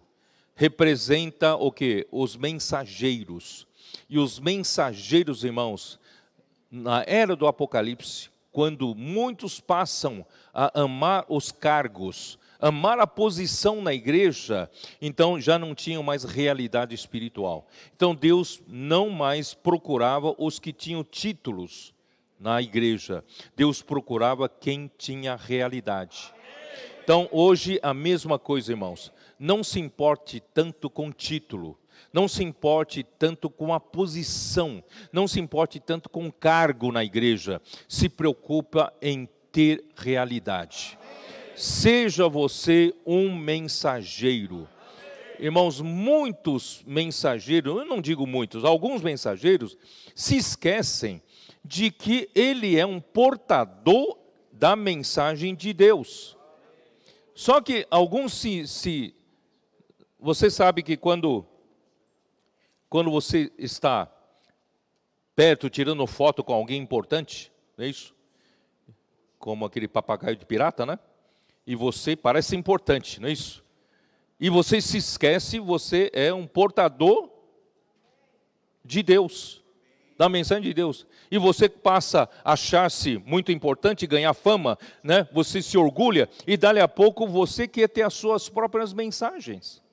Representa o que? Os mensageiros. E os mensageiros, irmãos, na era do Apocalipse, quando muitos passam a amar os cargos, amar a posição na igreja, então já não tinham mais realidade espiritual. Então Deus não mais procurava os que tinham títulos na igreja. Deus procurava quem tinha realidade. Então hoje a mesma coisa, irmãos. Não se importe tanto com título. Não se importe tanto com a posição, não se importe tanto com o cargo na igreja, se preocupa em ter realidade. Seja você um mensageiro. Irmãos, muitos mensageiros, eu não digo muitos, alguns mensageiros se esquecem de que ele é um portador da mensagem de Deus. Só que alguns se, se você sabe que quando quando você está perto tirando foto com alguém importante, não é isso? Como aquele papagaio de pirata, né? e você parece importante, não é isso? E você se esquece, você é um portador de Deus, da mensagem de Deus. E você passa a achar-se muito importante, ganhar fama, né? você se orgulha, e dali a pouco você quer ter as suas próprias mensagens.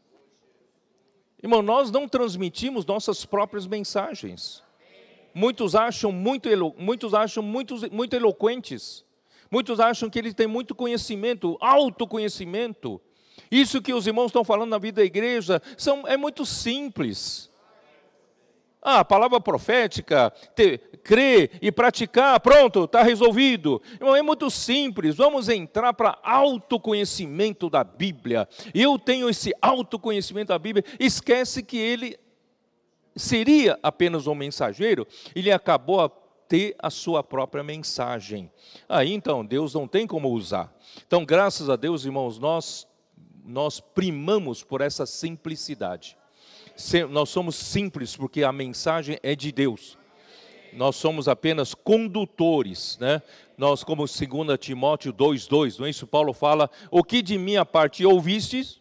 Irmão, nós não transmitimos nossas próprias mensagens. Muitos acham muito, muitos acham muito, muito eloquentes Muitos acham que ele tem muito conhecimento, autoconhecimento. Isso que os irmãos estão falando na vida da igreja são, é muito simples. Ah, a palavra profética, ter, crer e praticar, pronto, está resolvido. Irmão, é muito simples. Vamos entrar para autoconhecimento da Bíblia. Eu tenho esse autoconhecimento da Bíblia. Esquece que ele seria apenas um mensageiro, ele acabou ter a sua própria mensagem. Aí então Deus não tem como usar. Então, graças a Deus, irmãos, nós nós primamos por essa simplicidade. Nós somos simples porque a mensagem é de Deus. Nós somos apenas condutores, né? Nós, como 2 Timóteo 2,2, não é isso? Paulo fala: O que de minha parte ouvistes,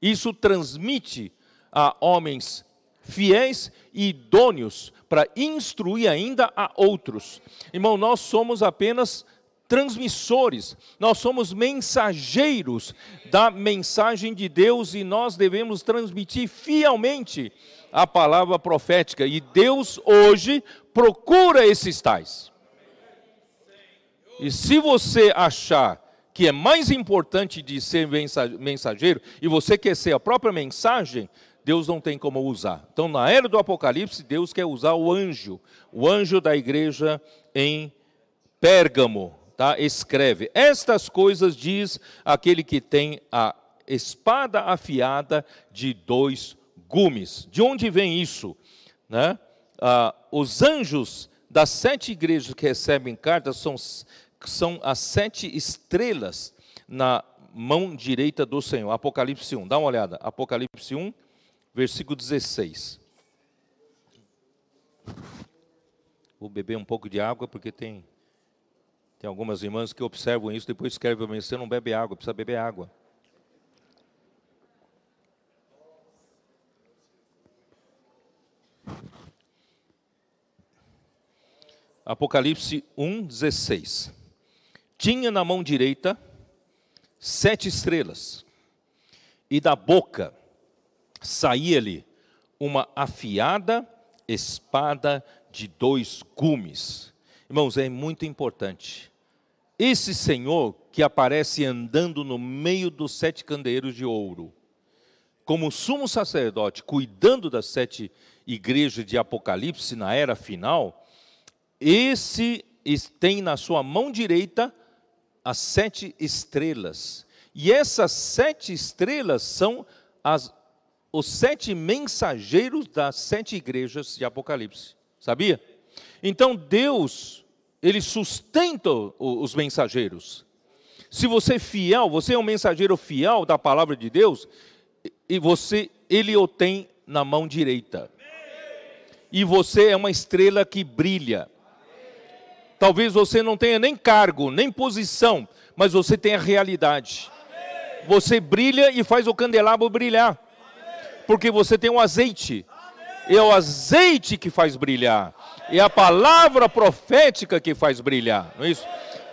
isso transmite a homens fiéis e idôneos para instruir ainda a outros. Irmão, nós somos apenas transmissores, nós somos mensageiros da mensagem de Deus e nós devemos transmitir fielmente a palavra profética. E Deus hoje procura esses tais. E se você achar que é mais importante de ser mensageiro e você quer ser a própria mensagem, Deus não tem como usar. Então, na era do Apocalipse, Deus quer usar o anjo, o anjo da igreja em Pérgamo, tá? Escreve: Estas coisas diz aquele que tem a espada afiada de dois gumes. De onde vem isso? Né? Ah, os anjos das sete igrejas que recebem cartas são, são as sete estrelas na mão direita do Senhor. Apocalipse 1, dá uma olhada. Apocalipse 1, versículo 16. Vou beber um pouco de água, porque tem, tem algumas irmãs que observam isso, depois escrevem para mim, você não bebe água, precisa beber água. Apocalipse 1, 16. Tinha na mão direita sete estrelas, e da boca saía-lhe uma afiada espada de dois gumes. Irmãos, é muito importante. Esse Senhor que aparece andando no meio dos sete candeeiros de ouro, como sumo sacerdote, cuidando das sete igrejas de Apocalipse na era final, esse tem na sua mão direita as sete estrelas. E essas sete estrelas são as os sete mensageiros das sete igrejas de Apocalipse. Sabia? Então Deus, ele sustenta os mensageiros. Se você é fiel, você é um mensageiro fiel da palavra de Deus, e você ele o tem na mão direita. E você é uma estrela que brilha. Talvez você não tenha nem cargo, nem posição, mas você tem a realidade. Você brilha e faz o candelabro brilhar porque você tem um azeite. É o azeite que faz brilhar. É a palavra profética que faz brilhar, não é isso?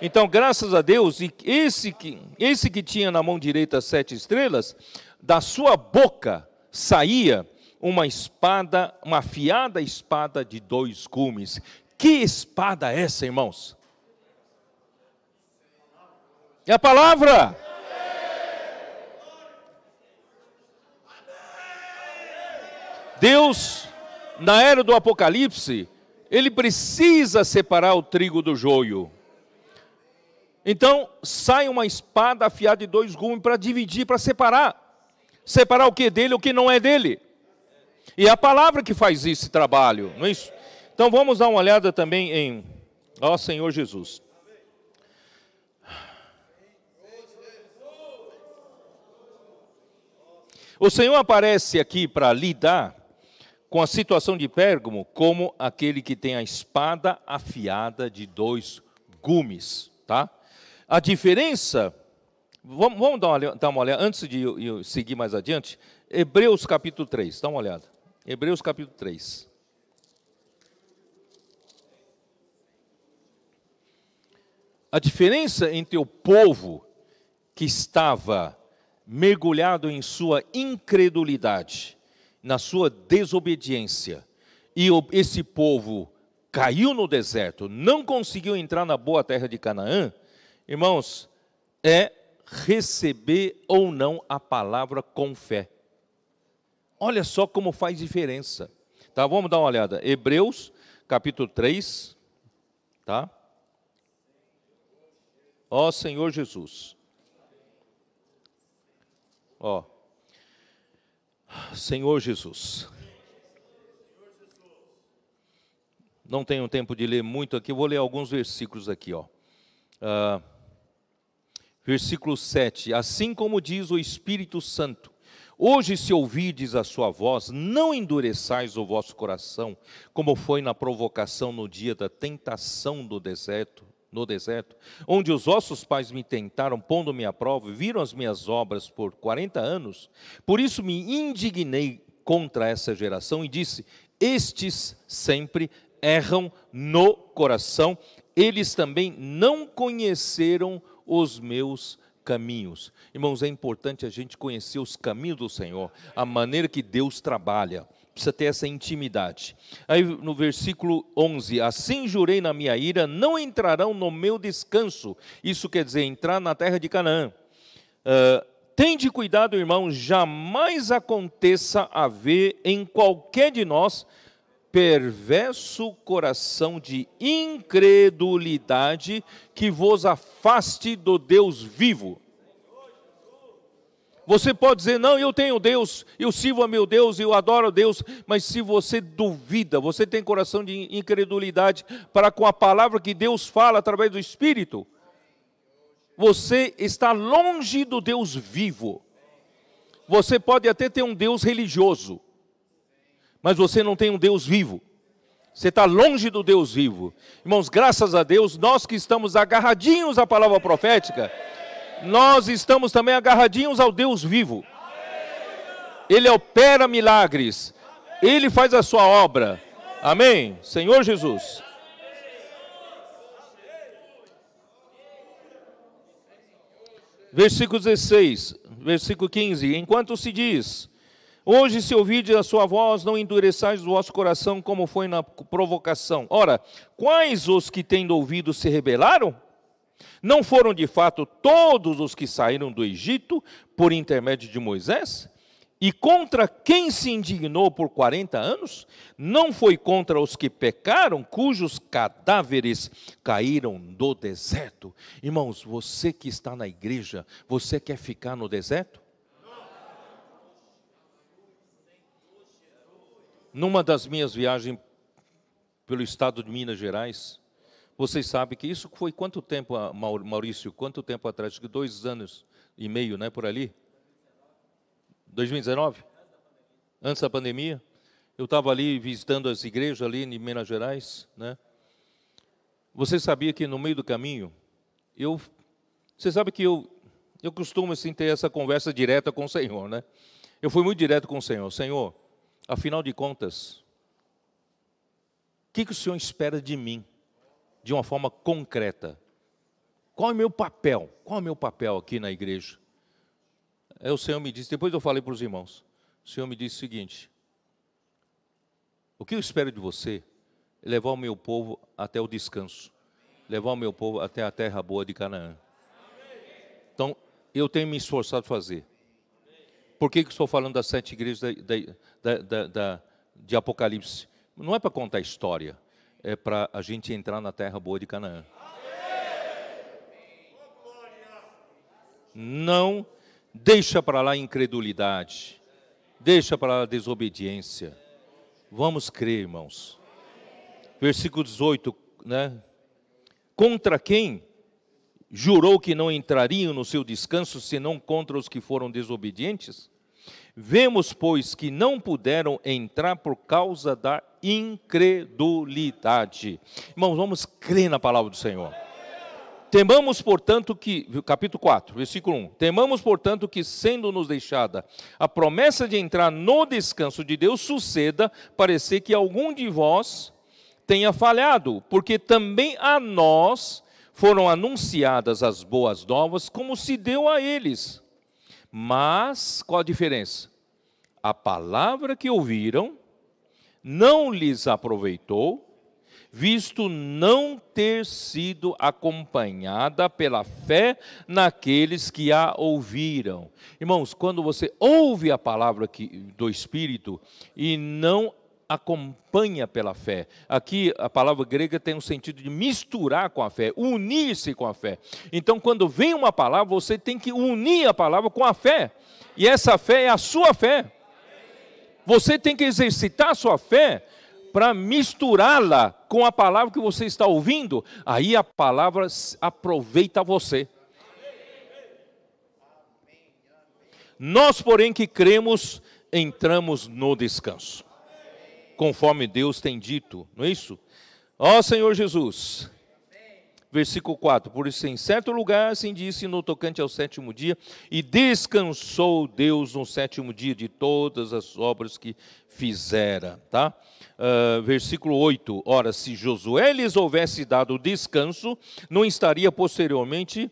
Então, graças a Deus, esse que, esse que tinha na mão direita sete estrelas, da sua boca saía uma espada, uma afiada espada de dois gumes. Que espada é essa, irmãos? É a palavra. Deus, na era do Apocalipse, ele precisa separar o trigo do joio. Então, sai uma espada afiada de dois gumes para dividir, para separar. Separar o que é dele e o que não é dele. E é a palavra que faz esse trabalho, não é isso? Então, vamos dar uma olhada também em. Ó Senhor Jesus. O Senhor aparece aqui para lidar com a situação de Pérgamo como aquele que tem a espada afiada de dois gumes, tá? A diferença, vamos, vamos dar, uma, olhada, dar uma olhada, antes de eu, eu seguir mais adiante, Hebreus capítulo 3, dá uma olhada. Hebreus capítulo 3. A diferença entre o povo que estava mergulhado em sua incredulidade na sua desobediência, e esse povo caiu no deserto, não conseguiu entrar na boa terra de Canaã, irmãos, é receber ou não a palavra com fé. Olha só como faz diferença. Tá, vamos dar uma olhada. Hebreus, capítulo 3, tá? Ó Senhor Jesus. Ó. Senhor Jesus. Não tenho tempo de ler muito aqui, vou ler alguns versículos aqui. Ó. Uh, versículo 7: Assim como diz o Espírito Santo, Hoje, se ouvides a sua voz, não endureçais o vosso coração, como foi na provocação no dia da tentação do deserto, no deserto, onde os vossos pais me tentaram, pondo-me à prova, viram as minhas obras por 40 anos, por isso me indignei contra essa geração e disse: Estes sempre erram no coração, eles também não conheceram os meus caminhos. Irmãos, é importante a gente conhecer os caminhos do Senhor, a maneira que Deus trabalha precisa ter essa intimidade. Aí no versículo 11: Assim jurei na minha ira, não entrarão no meu descanso. Isso quer dizer entrar na terra de Canaã. Uh, ah, Tende cuidado, irmão, jamais aconteça haver em qualquer de nós perverso coração de incredulidade que vos afaste do Deus vivo. Você pode dizer, não, eu tenho Deus, eu sirvo a meu Deus, eu adoro a Deus, mas se você duvida, você tem coração de incredulidade para com a palavra que Deus fala através do Espírito, você está longe do Deus vivo. Você pode até ter um Deus religioso, mas você não tem um Deus vivo. Você está longe do Deus vivo. Irmãos, graças a Deus, nós que estamos agarradinhos à palavra profética, nós estamos também agarradinhos ao Deus vivo. Ele opera milagres. Ele faz a sua obra. Amém. Senhor Jesus. Versículo 16, versículo 15. Enquanto se diz: Hoje, se ouvirdes a sua voz, não endureçais o vosso coração como foi na provocação. Ora, quais os que tendo ouvido se rebelaram? Não foram de fato todos os que saíram do Egito por intermédio de Moisés? E contra quem se indignou por 40 anos? Não foi contra os que pecaram, cujos cadáveres caíram do deserto. Irmãos, você que está na igreja, você quer ficar no deserto? Numa das minhas viagens pelo estado de Minas Gerais, vocês sabem que isso foi quanto tempo, ah, Maurício? Quanto tempo atrás? Acho que dois anos e meio, né? Por ali? 2019? Antes da pandemia? Eu estava ali visitando as igrejas ali em Minas Gerais, né? Você sabia que no meio do caminho, eu. Você sabe que eu, eu costumo assim, ter essa conversa direta com o Senhor, né? Eu fui muito direto com o Senhor. Senhor, afinal de contas, o que, que o Senhor espera de mim? de uma forma concreta. Qual é o meu papel? Qual é o meu papel aqui na igreja? Aí o Senhor me disse, depois eu falei para os irmãos, o Senhor me disse o seguinte: o que eu espero de você é levar o meu povo até o descanso, levar o meu povo até a terra boa de Canaã. Então, eu tenho me esforçado a fazer. Por que, que estou falando das sete igrejas da, da, da, de Apocalipse? Não é para contar história é para a gente entrar na terra boa de Canaã. Não deixa para lá a incredulidade, deixa para lá a desobediência. Vamos crer, irmãos. Versículo 18, né? Contra quem jurou que não entrariam no seu descanso, senão contra os que foram desobedientes? Vemos, pois, que não puderam entrar por causa da incredulidade. Irmãos, vamos crer na palavra do Senhor. Temamos, portanto, que, capítulo 4, versículo 1: Temamos, portanto, que, sendo-nos deixada a promessa de entrar no descanso de Deus, suceda parecer que algum de vós tenha falhado, porque também a nós foram anunciadas as boas novas, como se deu a eles. Mas qual a diferença? A palavra que ouviram não lhes aproveitou, visto não ter sido acompanhada pela fé naqueles que a ouviram. Irmãos, quando você ouve a palavra que, do Espírito e não acompanha pela fé. Aqui a palavra grega tem um sentido de misturar com a fé, unir-se com a fé. Então, quando vem uma palavra, você tem que unir a palavra com a fé. E essa fé é a sua fé. Você tem que exercitar a sua fé para misturá-la com a palavra que você está ouvindo. Aí a palavra aproveita você. Nós, porém, que cremos, entramos no descanso conforme Deus tem dito, não é isso? Ó Senhor Jesus. Versículo 4: Por isso, em certo lugar, assim disse no tocante ao sétimo dia, e descansou Deus no sétimo dia de todas as obras que fizera. Tá? Uh, versículo 8: Ora, se Josué lhes houvesse dado descanso, não estaria posteriormente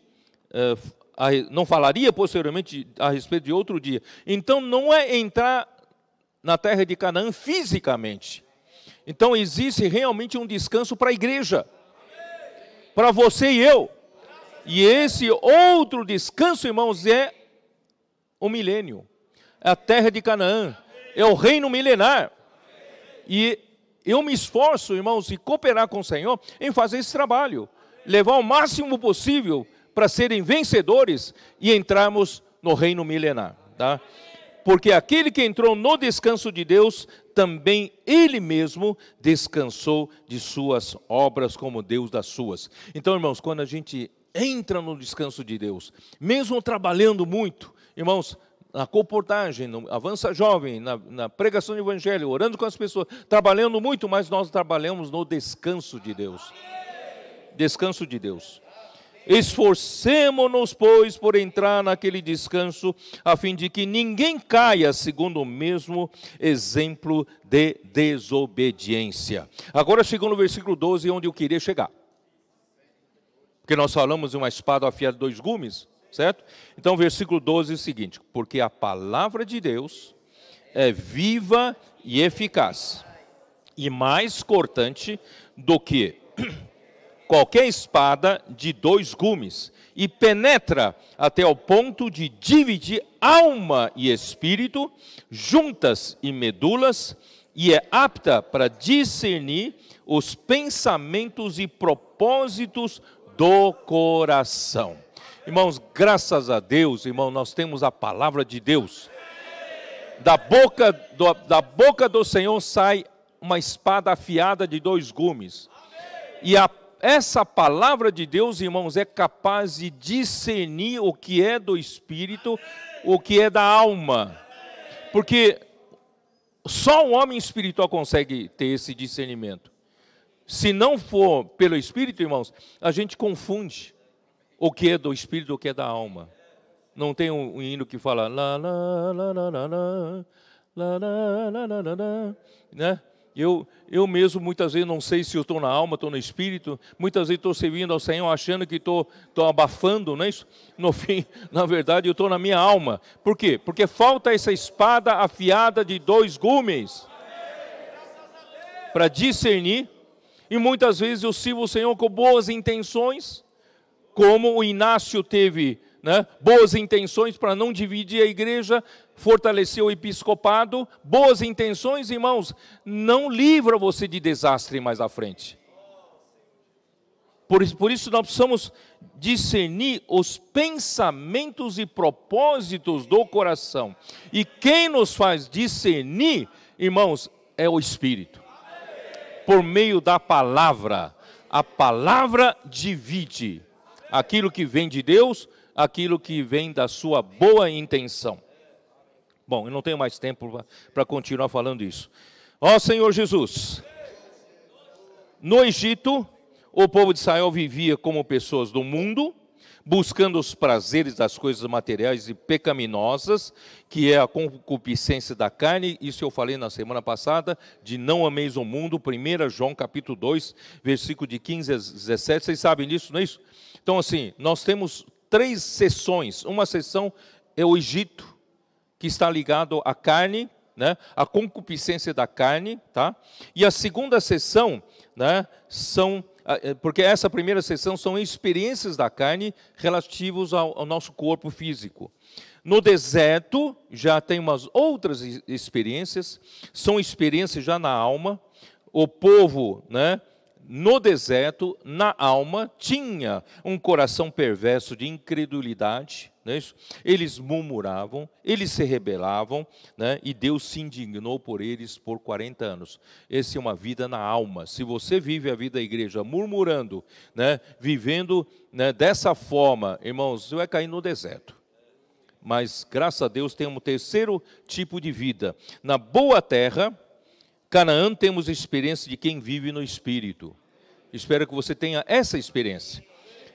uh, não falaria posteriormente a respeito de outro dia. Então não é entrar na terra de Canaã fisicamente. Então existe realmente um descanso para a igreja, para você e eu. E esse outro descanso, irmãos, é o milênio, é a terra de Canaã, é o reino milenar. E eu me esforço, irmãos, em cooperar com o Senhor em fazer esse trabalho, levar o máximo possível para serem vencedores e entrarmos no reino milenar, tá? porque aquele que entrou no descanso de Deus, também ele mesmo descansou de suas obras, como Deus das suas. Então, irmãos, quando a gente entra no descanso de Deus, mesmo trabalhando muito, irmãos, na comportagem, no Avança Jovem, na, na, pregação do Evangelho, orando com as pessoas, trabalhando muito, mas nós trabalhamos no descanso de Deus. Descanso de Deus. Esforcemo-nos, pois, por entrar naquele descanso, a fim de que ninguém caia segundo o mesmo exemplo de desobediência. Agora chegou no versículo 12, onde eu queria chegar. Porque nós falamos de uma espada afiada de dois gumes, certo? Então, versículo 12 é o seguinte: Porque a palavra de Deus é viva e eficaz, e mais cortante do que qualquer espada de dois gumes e penetra até o ponto de dividir alma e espírito, juntas e medulas, e é apta para discernir os pensamentos e propósitos do coração. Irmãos, graças a Deus, irmão, nós temos a palavra de Deus. Da boca do, da boca do Senhor sai uma espada afiada de dois gumes. E a essa palavra de Deus, irmãos, é capaz de discernir o que é do espírito, o que é da alma. Porque só o homem espiritual consegue ter esse discernimento. Se não for pelo espírito, irmãos, a gente confunde o que é do espírito, o que é da alma. Não tem um, hino que fala lá, lá, lá, lá, lá, lá, lá, lá, lá, lá, lá, né? Eu, eu mesmo muitas vezes não sei se eu estou na alma, estou no espírito, muitas vezes estou servindo ao Senhor achando que estou, estou abafando, não é isso? (laughs) No fim, na verdade, eu estou na minha alma. Por quê? Porque falta essa espada afiada de dois gumes para discernir, e muitas vezes eu sirvo o Senhor com boas intenções, como o Inácio teve né, boas intenções para não dividir a igreja, fortaleceu o episcopado, boas intenções, irmãos, não livra você de desastre mais à frente. Por isso, por isso nós precisamos discernir os pensamentos e propósitos do coração. E quem nos faz discernir, irmãos, é o Espírito. Por meio da palavra. A palavra divide aquilo que vem de Deus aquilo que vem da sua boa intenção. Bom, eu não tenho mais tempo para continuar falando isso. Ó Senhor Jesus, no Egito, o povo de Israel vivia como pessoas do mundo, buscando os prazeres das coisas materiais e pecaminosas, que é a concupiscência da carne, isso eu falei na semana passada, de não ameis o mundo, 1 João capítulo 2, versículo de 15 a 17, vocês sabem disso, não é isso? Então assim, nós temos três sessões. Uma sessão é o Egito, que está ligado à carne, né, à concupiscência da carne, tá? E a segunda sessão, né, são é, porque essa primeira sessão são experiências da carne relativas ao, ao nosso corpo físico. No deserto já tem umas outras experiências, são experiências já na alma. O povo, né, no deserto, na alma, tinha um coração perverso de incredulidade. Né? Eles murmuravam, eles se rebelavam, né? e Deus se indignou por eles por 40 anos. Essa é uma vida na alma. Se você vive a vida da igreja murmurando, né? vivendo né? dessa forma, irmãos, você vai cair no deserto mas graças a Deus tem um terceiro tipo de vida. Na boa terra, Canaã temos a experiência de quem vive no Espírito. Espero que você tenha essa experiência.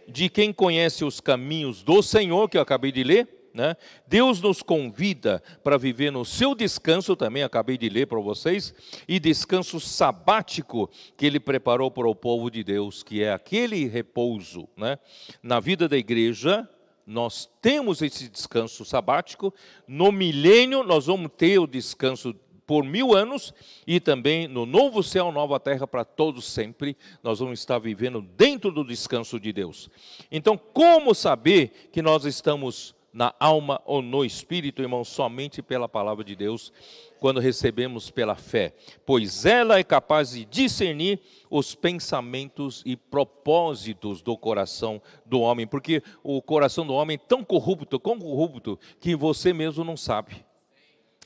De quem conhece os caminhos do Senhor, que eu acabei de ler, né? Deus nos convida para viver no seu descanso, também acabei de ler para vocês, e descanso sabático que ele preparou para o povo de Deus, que é aquele repouso. Né? Na vida da igreja, nós temos esse descanso sabático, no milênio, nós vamos ter o descanso por mil anos e também no novo céu, nova terra para todos sempre. Nós vamos estar vivendo dentro do descanso de Deus. Então, como saber que nós estamos na alma ou no espírito, irmão, somente pela palavra de Deus, quando recebemos pela fé, pois ela é capaz de discernir os pensamentos e propósitos do coração do homem, porque o coração do homem é tão corrupto, tão corrupto, que você mesmo não sabe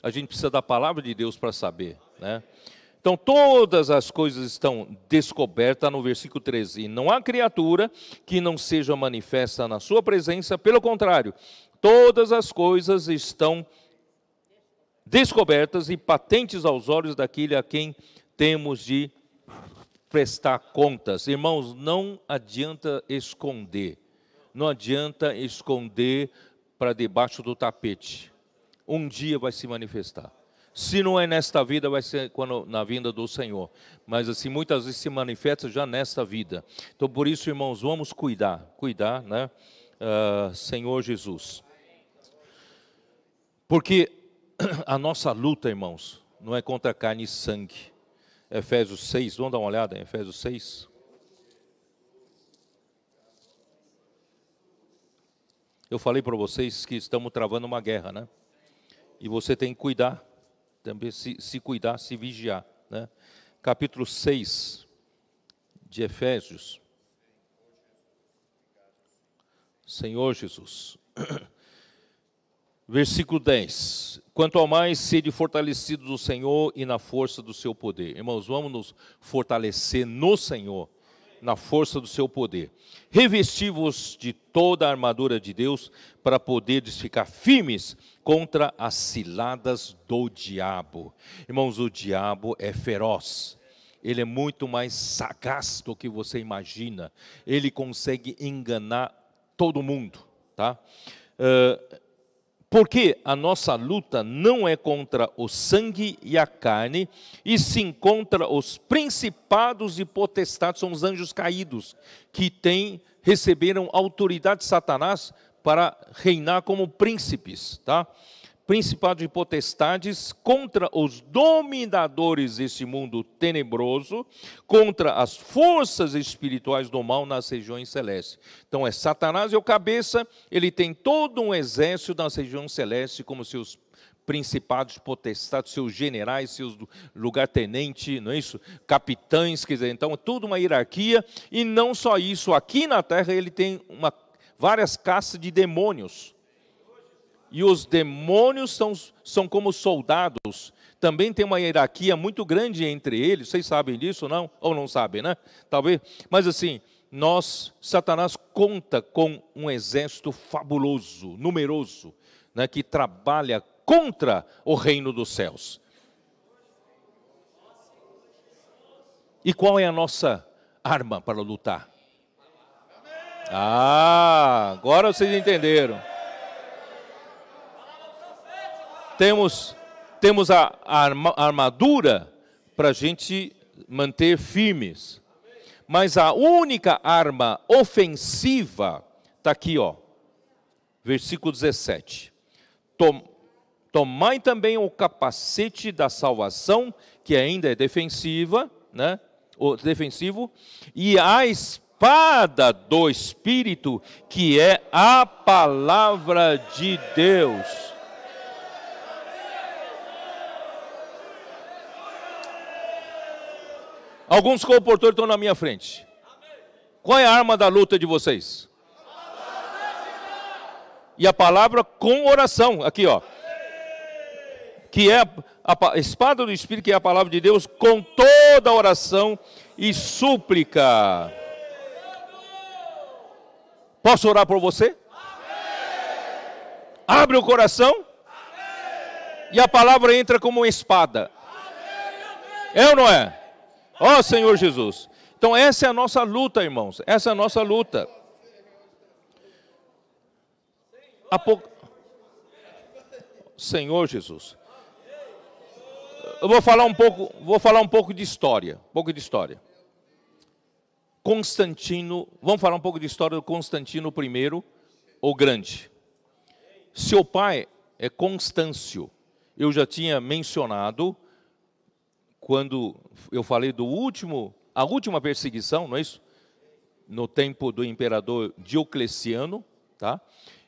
a gente precisa da palavra de Deus para saber, né? Então, todas as coisas estão descobertas no versículo 13. E não há criatura que não seja manifesta na sua presença, pelo contrário, todas as coisas estão descobertas e patentes aos olhos daquele a quem temos de prestar contas. Irmãos, não adianta esconder. Não adianta esconder para debaixo do tapete um dia vai se manifestar. Se não é nesta vida, vai ser quando, na vinda do Senhor. Mas assim, muitas vezes se manifesta já nesta vida. Então, por isso, irmãos, vamos cuidar, cuidar, né? Uh, Senhor Jesus. Porque (clears throat) a nossa luta, irmãos, não é contra carne e sangue. Efésios 6, vamos dar uma olhada em Efésios 6. Eu falei para vocês que estamos travando uma guerra, né? E você tem que cuidar, também se, se cuidar, se vigiar. Né? Capítulo 6 de Efésios. Senhor Jesus. (coughs) Versículo 10. Quanto ao mais, sede fortalecido do Senhor e na força do seu poder. Irmãos, vamos nos fortalecer no Senhor na força do seu poder. Revesti-vos de toda a armadura de Deus, para poderes ficar firmes contra as ciladas do diabo. Irmãos, o diabo é feroz. Ele é muito mais sagaz do que você imagina. Ele consegue enganar todo mundo, tá? Uh, porque a nossa luta não é contra o sangue e a carne, e sim contra os principados e potestades, são os anjos caídos, que têm, receberam autoridade de Satanás para reinar como príncipes, tá? principados e potestades, contra os dominadores desse mundo tenebroso, contra as forças espirituais do mal nas regiões celestes. Então é Satanás é o cabeça, ele tem todo um exército nas regiões celestes como seus principados, potestades, seus generais, seus lugartenente, não é isso? Capitães, quer dizer, então é tudo uma hierarquia e não só isso, aqui na terra ele tem uma várias caças de demônios e os demônios são, são como soldados. Também tem uma hierarquia muito grande entre eles. Vocês sabem disso, não? Ou não sabem, né? Talvez. Mas assim, nós, Satanás conta com um exército fabuloso, numeroso, né, que trabalha contra o reino dos céus. E qual é a nossa arma para lutar? Ah, agora vocês entenderam temos, temos a, a armadura para a gente manter firmes. Mas a única arma ofensiva está aqui, ó, versículo 17. Tom, tomai também o capacete da salvação, que ainda é defensiva, né? O defensivo, e a espada do espírito, que é a palavra de Deus. Alguns comportores estão na minha frente. Qual é a arma da luta de vocês? E a palavra com oração, aqui ó. Que é a, a espada do Espírito, que é a palavra de Deus, com toda oração e súplica. Posso orar por você? Abre o coração e a palavra entra como uma espada. É ou não é? Ó oh, Senhor Jesus. Então essa é a nossa luta, irmãos. Essa é a nossa luta. Senhor Jesus. Eu vou falar um pouco, vou falar um pouco de história, um pouco de história. Constantino, vamos falar um pouco de história do Constantino I, o Grande. Seu pai é Constâncio. Eu já tinha mencionado quando eu falei do último, a última perseguição, não é isso? No tempo do imperador Diocleciano, tá?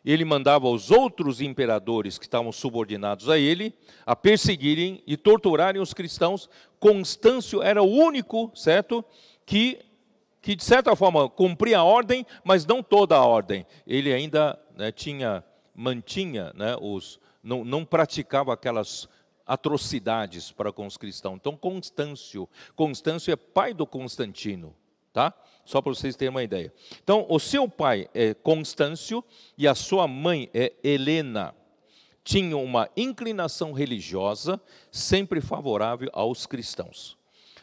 Ele mandava os outros imperadores que estavam subordinados a ele a perseguirem e torturarem os cristãos. Constâncio era o único, certo, que que de certa forma cumpria a ordem, mas não toda a ordem. Ele ainda né, tinha mantinha, né, os não, não praticava aquelas atrocidades para com os cristãos. Então, Constâncio, Constâncio é pai do Constantino, tá? Só para vocês terem uma ideia. Então, o seu pai é Constâncio e a sua mãe é Helena. Tinham uma inclinação religiosa sempre favorável aos cristãos.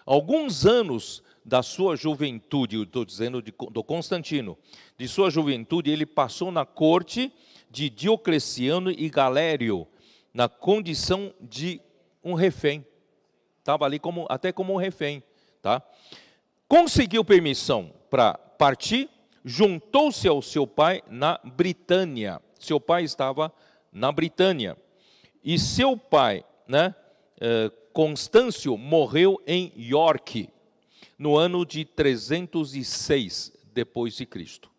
Alguns anos da sua juventude, estou dizendo de, do Constantino, de sua juventude, ele passou na corte de Diocleciano e Galério, na condição de um refém. Estava ali como, até como um refém. Tá? Conseguiu permissão para partir, juntou-se ao seu pai na Britânia. Seu pai estava na Britânia. E seu pai, né, eh, Constâncio, morreu em York, no ano de 306 depois de Cristo.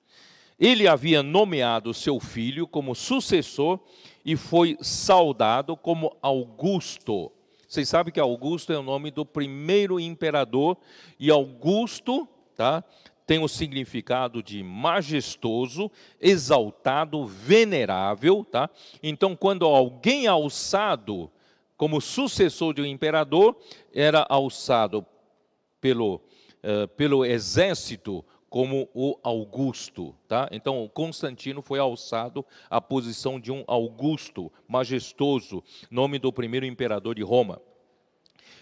Ele havia nomeado seu filho como sucessor e foi saudado como Augusto. Vocês sabem que Augusto é o nome do primeiro imperador e Augusto, tá? Tem o significado de majestoso, exaltado, venerável, tá? Então, quando alguém é alçado como sucessor de um imperador, era alçado pelo, uh, pelo exército como o Augusto, tá? Então Constantino foi alçado à posição de um Augusto, majestoso, nome do primeiro imperador de Roma.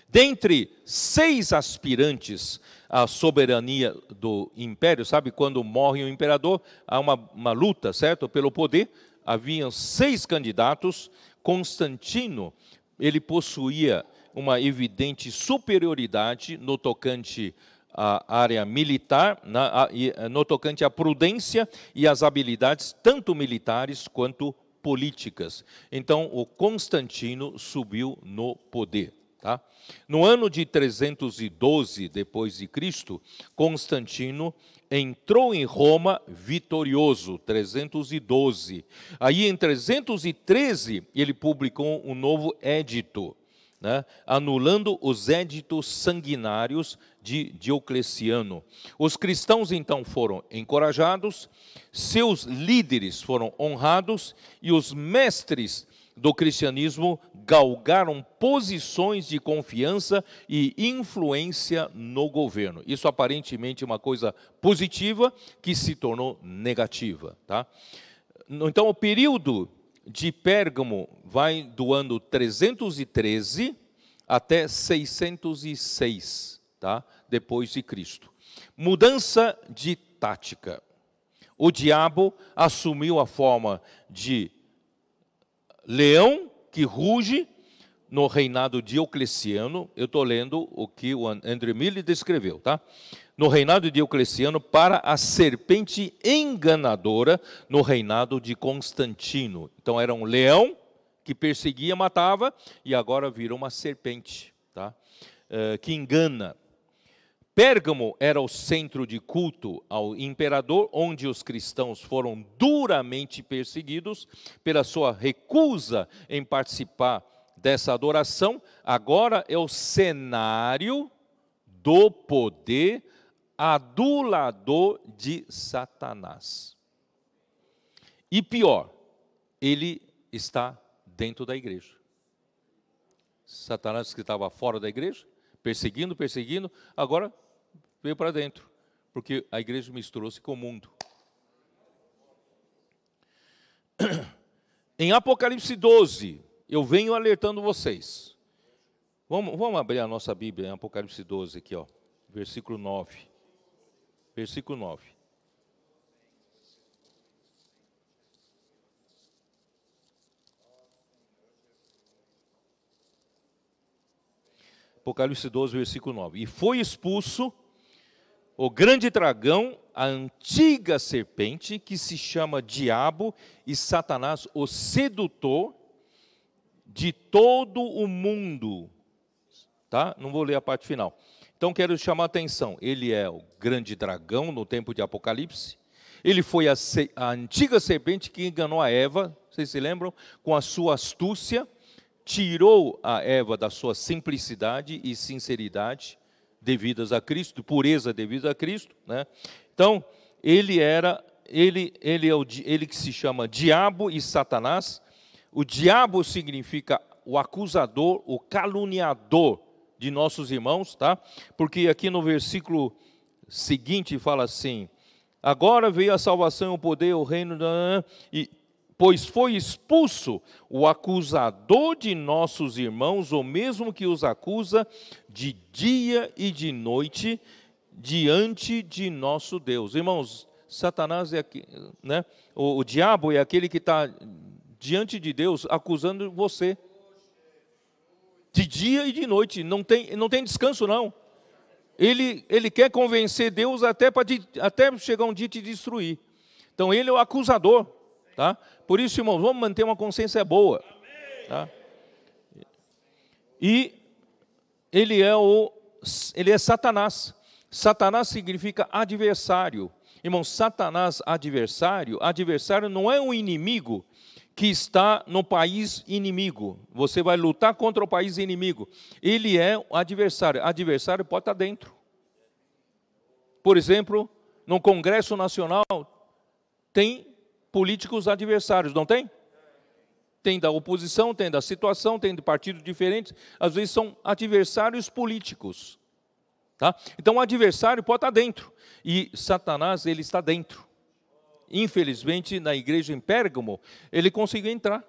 Dentre seis aspirantes à soberania do império, sabe, quando morre o imperador, há uma, uma luta, certo, pelo poder. Haviam seis candidatos. Constantino, ele possuía uma evidente superioridade no tocante a área militar, na, a, eh, no tocante à prudência e às habilidades, tanto militares quanto políticas. Então, o Constantino subiu no poder. Tá? No ano de 312 d.C. Constantino entrou em Roma vitorioso, 312. Aí em 313 ele publicou um novo édito, né, anulando os éditos sanguinários de Diocleciano. Os cristãos então foram encorajados, seus líderes foram honrados e os mestres do cristianismo galgaram posições de confiança e influência no governo. Isso aparentemente é uma coisa positiva que se tornou negativa, tá? Então o período de Pérgamo vai do ano 313 até 606, tá? depois de Cristo. Mudança de tática. O diabo assumiu a forma de leão que ruge no reinado diocleciano. Eu estou lendo o que o André Mille descreveu, tá? No reinado diocleciano para a serpente enganadora no reinado de Constantino. Então era um leão que perseguia, matava e agora virou uma serpente, tá? Uh, que engana. Pérgamo era o centro de culto ao imperador, onde os cristãos foram duramente perseguidos pela sua recusa em participar dessa adoração. Agora é o cenário do poder adulador de Satanás. E pior, ele está dentro da igreja. Satanás que estava fora da igreja, perseguindo, perseguindo, agora veio para dentro, porque a igreja misturou-se com o mundo. (clears throat) Em Apocalipse 12, eu venho alertando vocês. Vamos, vamos abrir a nossa Bíblia em Apocalipse 12 aqui, ó, versículo 9. Versículo 9. Apocalipse 12, versículo 9. E foi expulso o grande dragão, a antiga serpente, que se chama Diabo e Satanás, o sedutor de todo o mundo. Tá? Não vou ler a parte final. Então quero chamar a atenção. Ele é o grande dragão no tempo de Apocalipse. Ele foi a, a, antiga serpente que enganou a Eva, vocês se lembram? Com a sua astúcia, tirou a Eva da sua simplicidade e sinceridade devidas a Cristo, pureza devida a Cristo, né? Então, ele era ele ele é o ele que se chama diabo e Satanás. O diabo significa o acusador, o caluniador de nossos irmãos, tá? Porque aqui no versículo seguinte fala assim: Agora veio a salvação, o poder, o reino e pois foi expulso o acusador de nossos irmãos, o mesmo que os acusa de dia e de noite diante de nosso Deus. Irmãos, Satanás é aqui, né? O, o diabo é aquele que está diante de Deus acusando você de dia e de noite. Não tem, não tem descanso não. Ele, ele quer convencer Deus até, pra, até chegar um dia te destruir. Então ele é o acusador. Tá? Por isso, irmãos, vamos manter uma consciência boa. Tá? E ele é o ele é Satanás. Satanás significa adversário. Irmão, Satanás adversário, adversário não é um inimigo que está no país inimigo. Você vai lutar contra o país inimigo. Ele é adversário. Adversário pode estar dentro. Por exemplo, no Congresso Nacional tem políticos adversários, não tem? Tem da oposição, tem da situação, tem de partidos diferentes, às vezes são adversários políticos. Tá? Então o adversário pode estar dentro, e Satanás ele está dentro. Infelizmente, na igreja em Pérgamo, ele conseguiu entrar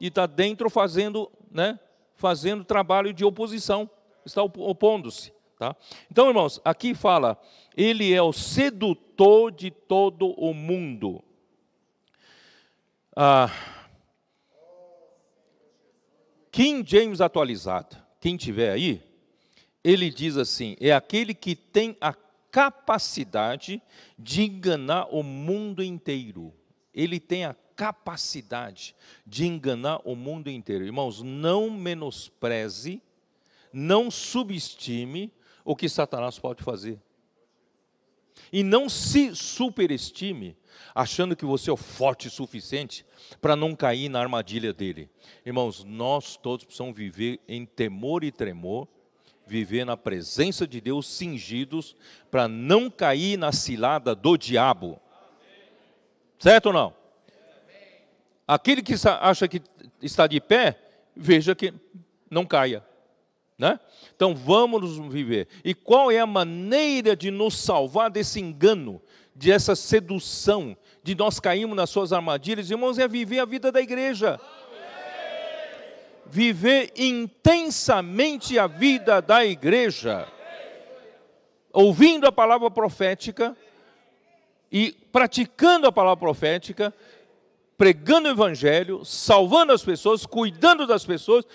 e está dentro fazendo, né, fazendo trabalho de oposição, está opondo-se. Tá? Então, irmãos, aqui fala: ele é o sedutor de todo o mundo. Ah, King James atualizado, quem tiver aí, ele diz assim: é aquele que tem a capacidade de enganar o mundo inteiro. Ele tem a capacidade de enganar o mundo inteiro. Irmãos, não menospreze, não subestime o que Satanás pode fazer. E não se superestime achando que você é forte o suficiente para não cair na armadilha dele. Irmãos, nós todos precisamos viver em temor e tremor, viver na presença de Deus cingidos, para não cair na cilada do diabo. Certo ou não? Aquele que acha que está de pé, veja que não caia. Né? Então vamos viver. E qual é a maneira de nos salvar desse engano de essa sedução, de nós cairmos nas suas armadilhas, irmãos, é viver a vida da igreja. Viver intensamente a vida da igreja. Ouvindo a palavra profética e praticando a palavra profética, pregando o evangelho, salvando as pessoas, cuidando das pessoas,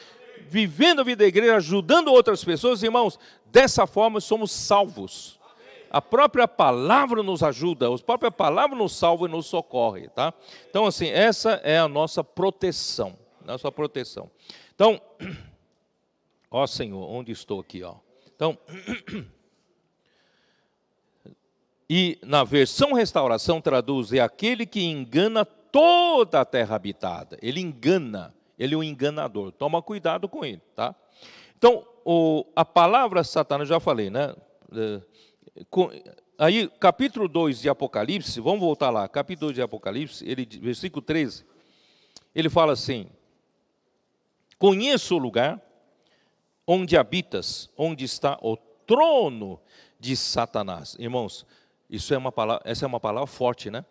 vivendo a vida da igreja, ajudando outras pessoas, irmãos, dessa forma somos salvos. A própria palavra nos ajuda, a própria palavra nos salva e nos socorre, tá? Então, assim, essa é a nossa proteção, nossa né? proteção. Então, (clears throat) ó Senhor, onde estou aqui, ó. Então, (clears throat) e na versão restauração traduz: é aquele que engana toda a terra habitada. Ele engana, ele é um enganador. Toma cuidado com ele, tá? Então, o, a palavra Satanás, já falei, né? Eh, aí, capítulo 2 de Apocalipse, vamos voltar lá, capítulo 2 de Apocalipse, ele, versículo 13, ele fala assim: Conheço o lugar onde habitas, onde está o trono de Satanás. Irmãos, isso é uma palavra, essa é uma palavra forte, né?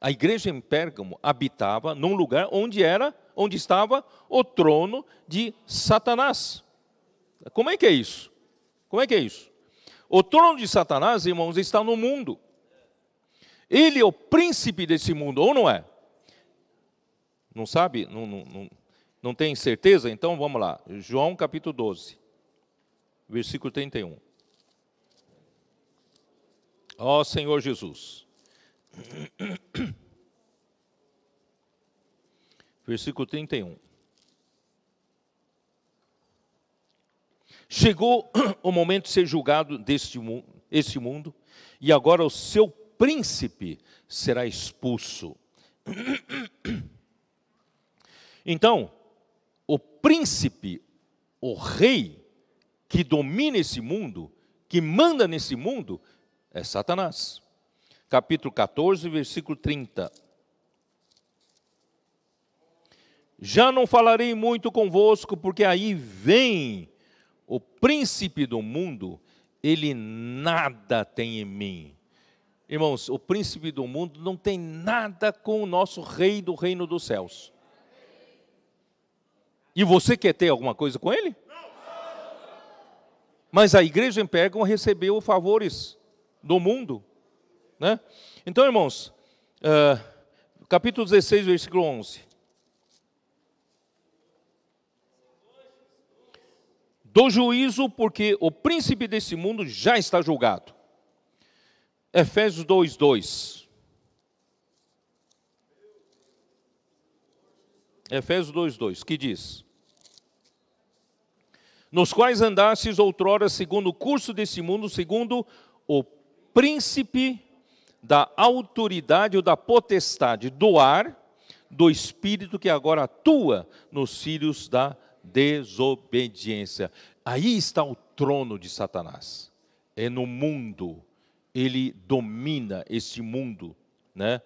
A igreja em Pérgamo habitava num lugar onde era, onde estava o trono de Satanás. Como é que é isso? Como é que é isso? O trono de Satanás, irmãos, está no mundo. Ele é o príncipe desse mundo, ou não é? Não sabe? Não, não, não, não tem certeza? Então vamos lá. João capítulo 12, versículo 31. Ó Senhor Jesus. (clears throat) Versículo 31. Chegou (clears throat) o momento de ser julgado deste mundo, e agora o seu príncipe será expulso. (clears throat) Então, o príncipe, o rei que domina esse mundo, que manda nesse mundo, é Satanás. Capítulo 14, versículo 30. Já não falarei muito convosco, porque aí vem o príncipe do mundo, ele nada tem em mim. Irmãos, o príncipe do mundo não tem nada com o nosso rei do reino dos céus. E você quer ter alguma coisa com ele? Mas a igreja em Pérgamo recebeu favores do mundo. Né? Então, irmãos, uh, capítulo 16, versículo 11. do juízo, porque o príncipe desse mundo já está julgado. Efésios 2, 2. Efésios 2, 2, que diz: Nos quais andastes outrora segundo o curso desse mundo, segundo o príncipe da autoridade ou da potestade do ar, do espírito que agora atua nos filhos da desobediência. Aí está o trono de Satanás. É no mundo. Ele domina esse mundo, né?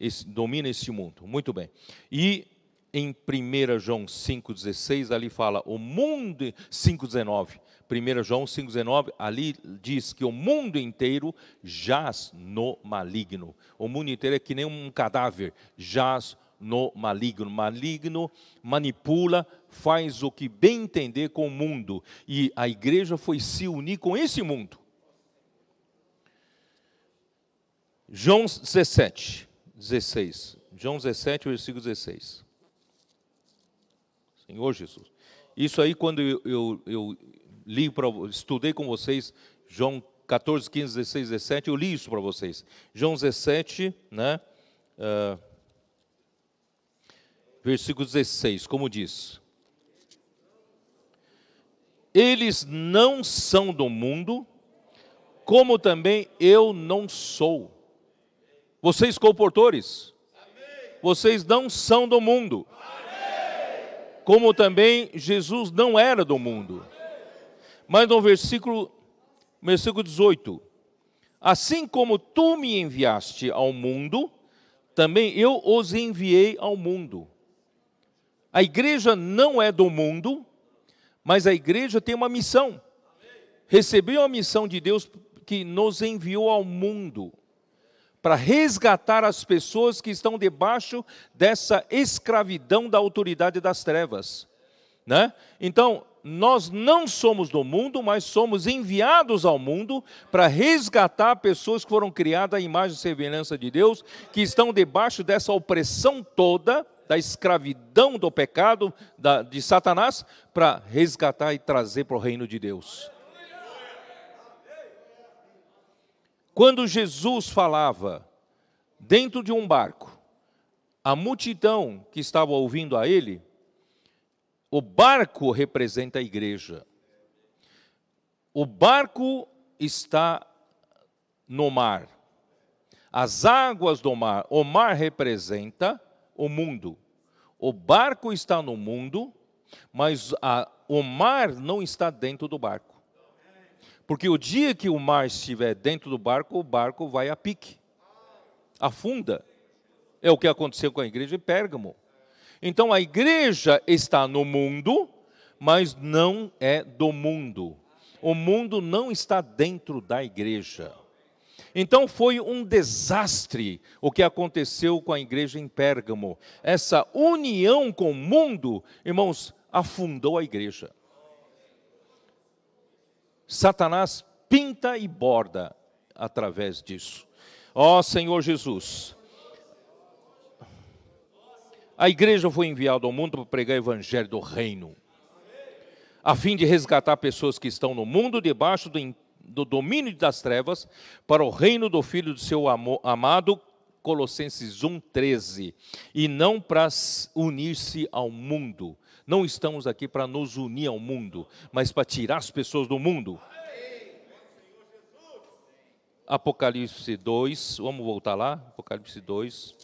Esse, domina esse mundo. Muito bem. E em 1 João 5,16, ali fala, o mundo, 5,19, 1 João 5,19, ali diz que o mundo inteiro jaz no maligno. O mundo inteiro é que nem um cadáver, jaz no maligno. Maligno manipula, faz o que bem entender com o mundo. E a igreja foi se unir com esse mundo. João 17, 16. João 17, versículo 16. Senhor Jesus. Isso aí, quando eu, eu, eu li, pra, estudei com vocês, João 14, 15, 16, 17, eu li isso para vocês. João 17, né? Uh, versículo 16, como diz: Eles não são do mundo, como também eu não sou. Vocês comportores, vocês não são do mundo, como também Jesus não era do mundo. Mas no versículo, versículo 18: Assim como tu me enviaste ao mundo, também eu os enviei ao mundo. A igreja não é do mundo, mas a igreja tem uma missão. Recebeu a missão de Deus que nos enviou ao mundo para resgatar as pessoas que estão debaixo dessa escravidão da autoridade das trevas, né? Então, nós não somos do mundo, mas somos enviados ao mundo para resgatar pessoas que foram criadas à imagem e semelhança de Deus, que estão debaixo dessa opressão toda da escravidão do pecado da, de Satanás para resgatar e trazer para o reino de Deus. Quando Jesus falava dentro de um barco, a multidão que estava ouvindo a ele, o barco representa a igreja. O barco está no mar. As águas do mar, o mar representa o mundo. O barco está no mundo, mas a, o mar não está dentro do barco. Porque o dia que o mar estiver dentro do barco, o barco vai a pique, afunda. É o que aconteceu com a igreja de Pérgamo. Então a igreja está no mundo, mas não é do mundo. O mundo não está dentro da igreja. Então foi um desastre o que aconteceu com a igreja em Pérgamo. Essa união com o mundo, irmãos, afundou a igreja. Satanás pinta e borda através disso. Ó oh, Senhor Jesus, a igreja foi enviada ao mundo para pregar o evangelho do reino, a fim de resgatar pessoas que estão no mundo debaixo do império do domínio das trevas para o reino do Filho do seu amado, Colossenses 1,13, e não para unir-se ao mundo. Não estamos aqui para nos unir ao mundo, mas para tirar as pessoas do mundo. Apocalipse 2, vamos voltar lá? Apocalipse 2.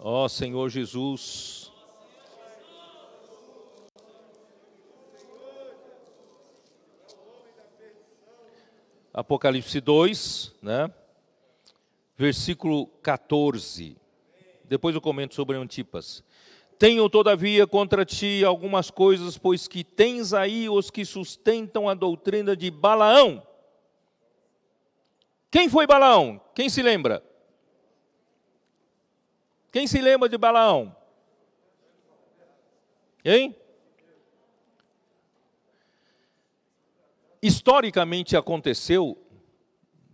Ó oh, Senhor Jesus. Apocalipse 2, né? versículo 14. Depois eu comento sobre Antipas. Tenho, todavia, contra ti algumas coisas, pois que tens aí os que sustentam a doutrina de Balaão. Quem foi Balaão? Quem se lembra? Quem se lembra de Balaão? Hein? historicamente aconteceu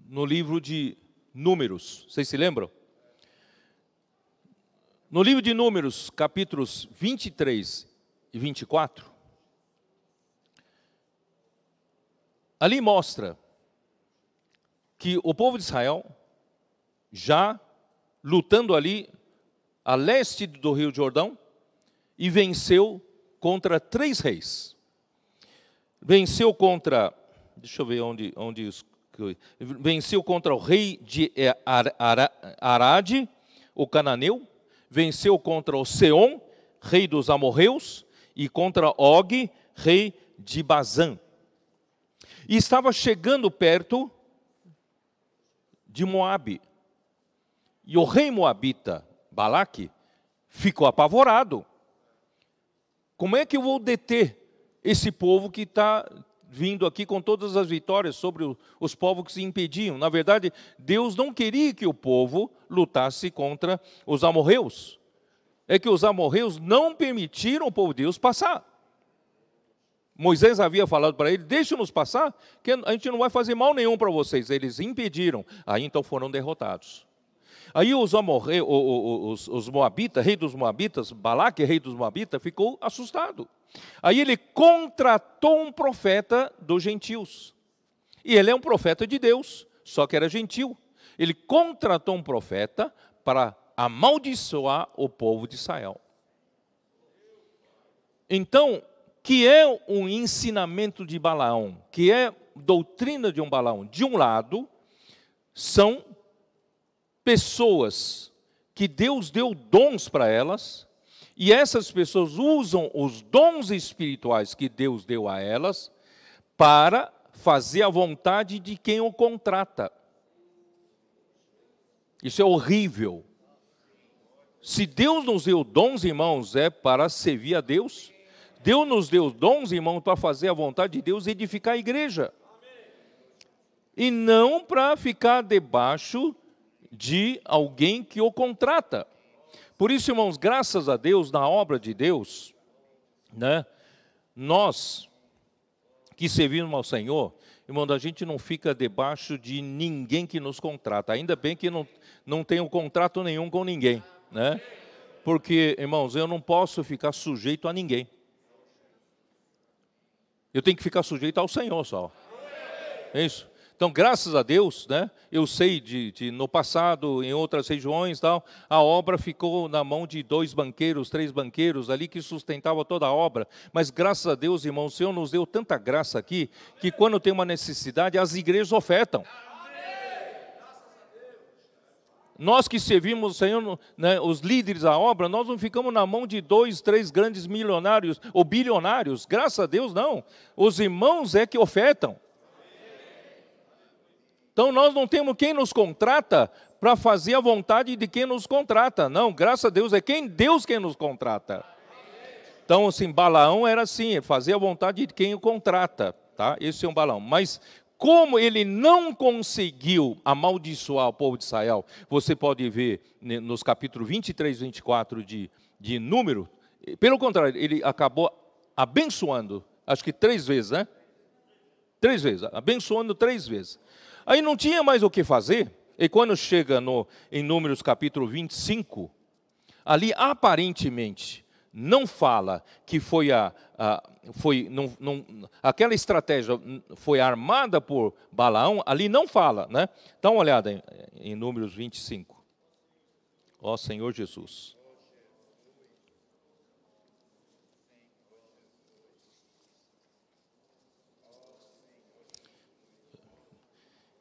no livro de Números. Vocês se lembram? No livro de Números, capítulos 23 e 24, ali mostra que o povo de Israel, já lutando ali a leste do Rio Jordão, e venceu contra três reis. Venceu contra Deixa eu ver onde, onde isso. Venceu contra o rei de Arade, o cananeu. Venceu contra o Seom, rei dos amorreus. E contra Og, rei de Bazã. E estava chegando perto de Moabe. E o rei moabita, Balaque, ficou apavorado. Como é que eu vou deter esse povo que está vindo aqui com todas as vitórias sobre os povos que se impediam. Na verdade, Deus não queria que o povo lutasse contra os amorreus. É que os amorreus não permitiram o povo de Deus passar. Moisés havia falado para ele: deixe-nos passar, que a gente não vai fazer mal nenhum para vocês. Eles impediram, aí então foram derrotados. Aí os, os, os, Moabitas, rei dos Moabitas, Balaque, rei dos Moabitas, ficou assustado. Aí ele contratou um profeta dos gentios. E ele é um profeta de Deus, só que era gentil. Ele contratou um profeta para amaldiçoar o povo de Israel. Então, que é um ensinamento de Balaão, que é doutrina de um Balaão. De um lado, são pessoas que Deus deu dons para elas, e essas pessoas usam os dons espirituais que Deus deu a elas para fazer a vontade de quem o contrata. Isso é horrível. Se Deus nos deu dons, irmãos, é para servir a Deus. Deus nos deu dons, irmãos, para fazer a vontade de Deus e edificar a igreja. E não para ficar debaixo de alguém que o contrata. Por isso, irmãos, graças a Deus, na obra de Deus, né, nós que servimos ao Senhor, irmão, a gente não fica debaixo de ninguém que nos contrata. Ainda bem que não, não tenho contrato nenhum com ninguém, né? Porque, irmãos, eu não posso ficar sujeito a ninguém. Eu tenho que ficar sujeito ao Senhor só. É isso. Então, graças a Deus, né, eu sei de, de, no passado, em outras regiões, tal, a obra ficou na mão de dois banqueiros, três banqueiros ali que sustentava toda a obra. Mas graças a Deus, irmão, o Senhor nos deu tanta graça aqui que quando tem uma necessidade, as igrejas ofertam. Nós que servimos o Senhor, né, os líderes da obra, nós não ficamos na mão de dois, três grandes milionários ou bilionários. Graças a Deus, não. Os irmãos é que ofertam. Então nós não temos quem nos contrata para fazer a vontade de quem nos contrata. Não, graças a Deus é quem Deus quem nos contrata. Então, assim, Balaão era assim, é fazer a vontade de quem o contrata, tá? Esse é um Balaão. Mas como ele não conseguiu amaldiçoar o povo de Israel, você pode ver né, nos capítulos 23 e 24 de, de Número, pelo contrário, ele acabou abençoando, acho que três vezes, né? Três vezes, abençoando três vezes. Aí não tinha mais o que fazer, e quando chega no, em Números capítulo 25, ali aparentemente não fala que foi a, a foi não, não, aquela estratégia foi armada por Balaão, ali não fala, né? Dá uma olhada em, em Números 25. Ó Senhor Jesus.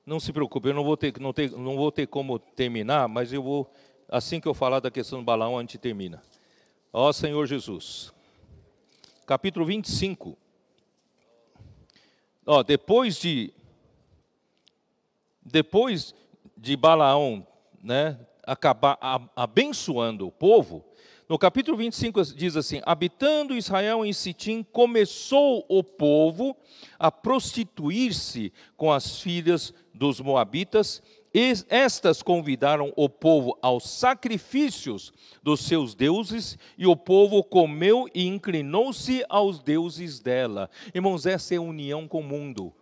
Não se preocupe, eu não vou ter, não, ter, não vou ter como terminar, mas eu vou, assim que eu falar da questão do Balaão, a gente termina. Ó Senhor Jesus, capítulo 25. Ó, depois de depois de Balaão né, acabar abençoando o povo, no capítulo 25 diz assim: Habitando Israel em Sitim, começou o povo a prostituir-se com as filhas dos Moabitas, e estas convidaram o povo aos sacrifícios dos seus deuses, e o povo comeu e inclinou-se aos deuses dela. Irmãos, essa é união com o mundo.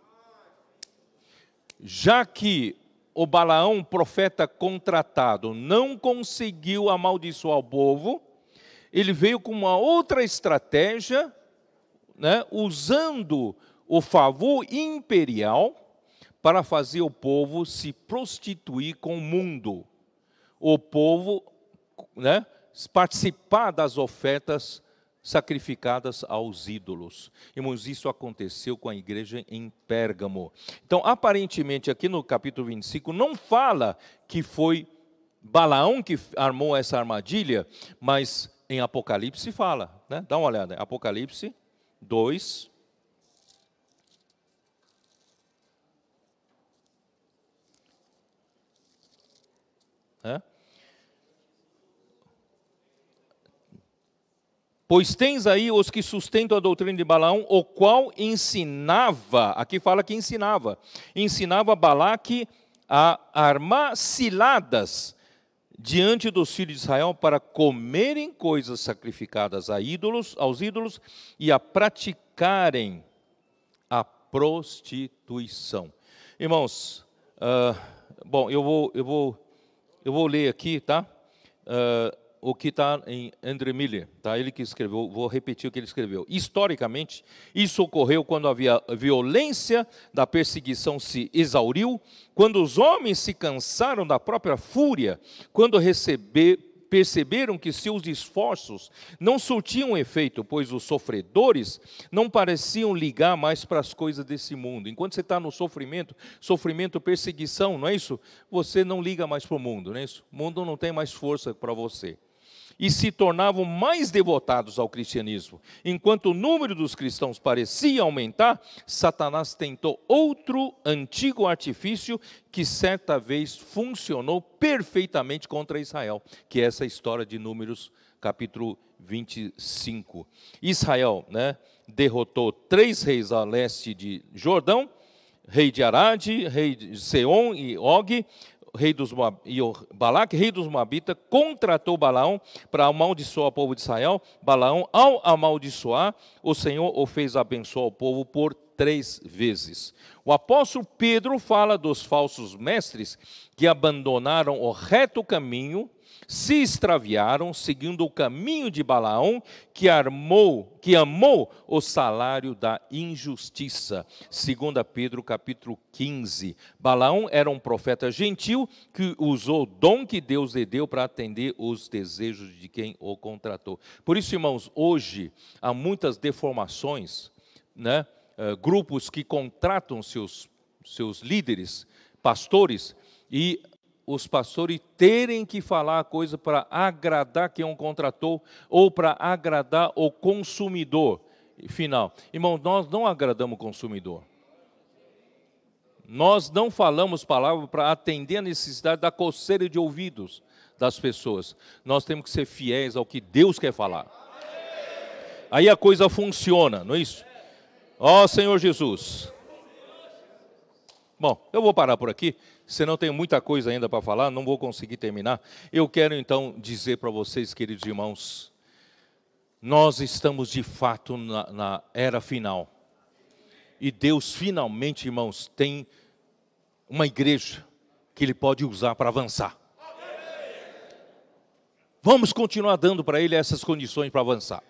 Já que o Balaão, profeta contratado, não conseguiu amaldiçoar o povo, ele veio com uma outra estratégia, né, usando o favor imperial para fazer o povo se prostituir com o mundo, o povo né, participar das ofertas sacrificadas aos ídolos. Irmãos, isso aconteceu com a igreja em Pérgamo. Então, aparentemente, aqui no capítulo 25, não fala que foi Balaão que armou essa armadilha, mas em Apocalipse fala, né? Dá uma olhada, Apocalipse 2 Pois tens aí os que sustentam a doutrina de Balaão, o qual ensinava, aqui fala que ensinava, ensinava Balaque a armar ciladas diante dos filhos de Israel para comerem coisas sacrificadas a ídolos, aos ídolos e a praticarem a prostituição. Irmãos, uh, bom, eu vou, eu vou, eu vou ler aqui, tá? Uh, o que está em André Miller, tá? ele que escreveu, vou repetir o que ele escreveu. Historicamente, isso ocorreu quando a violência da perseguição se exauriu, quando os homens se cansaram da própria fúria, quando receber, perceberam que seus esforços não surtiam efeito, pois os sofredores não pareciam ligar mais para as coisas desse mundo. Enquanto você está no sofrimento, sofrimento, perseguição, não é isso? Você não liga mais para o mundo, não é isso? O mundo não tem mais força para você e se tornavam mais devotados ao cristianismo. Enquanto o número dos cristãos parecia aumentar, Satanás tentou outro antigo artifício que certa vez funcionou perfeitamente contra Israel, que é essa história de Números capítulo 25. Israel, né, derrotou três reis a leste de Jordão, rei de Arade, rei de Seon e Og, rei dos Moab, e Balaque, rei dos Moabitas, contratou Balaão para amaldiçoar o povo de Israel. Balaão, ao amaldiçoar, o Senhor o fez abençoar o povo por três vezes. O apóstolo Pedro fala dos falsos mestres que abandonaram o reto caminho se extraviaram seguindo o caminho de Balaão, que armou, que amou o salário da injustiça. Segundo Pedro capítulo 15. Balaão era um profeta gentil que usou o dom que Deus lhe deu para atender os desejos de quem o contratou. Por isso, irmãos, hoje há muitas deformações, né? Uh, grupos que contratam seus, seus líderes, pastores, e os pastores terem que falar a coisa para agradar quem um contratou ou para agradar o consumidor final. Irmão, nós não agradamos o consumidor. Nós não falamos palavras para atender a necessidade da coceira de ouvidos das pessoas. Nós temos que ser fiéis ao que Deus quer falar. Aí a coisa funciona, não é isso? Ó oh, Senhor Jesus. Bom, eu vou parar por aqui senão tenho muita coisa ainda para falar, não vou conseguir terminar. Eu quero então dizer para vocês, queridos irmãos, nós estamos de fato na, na era final. E Deus finalmente, irmãos, tem uma igreja que Ele pode usar para avançar. Vamos continuar dando para Ele essas condições para avançar.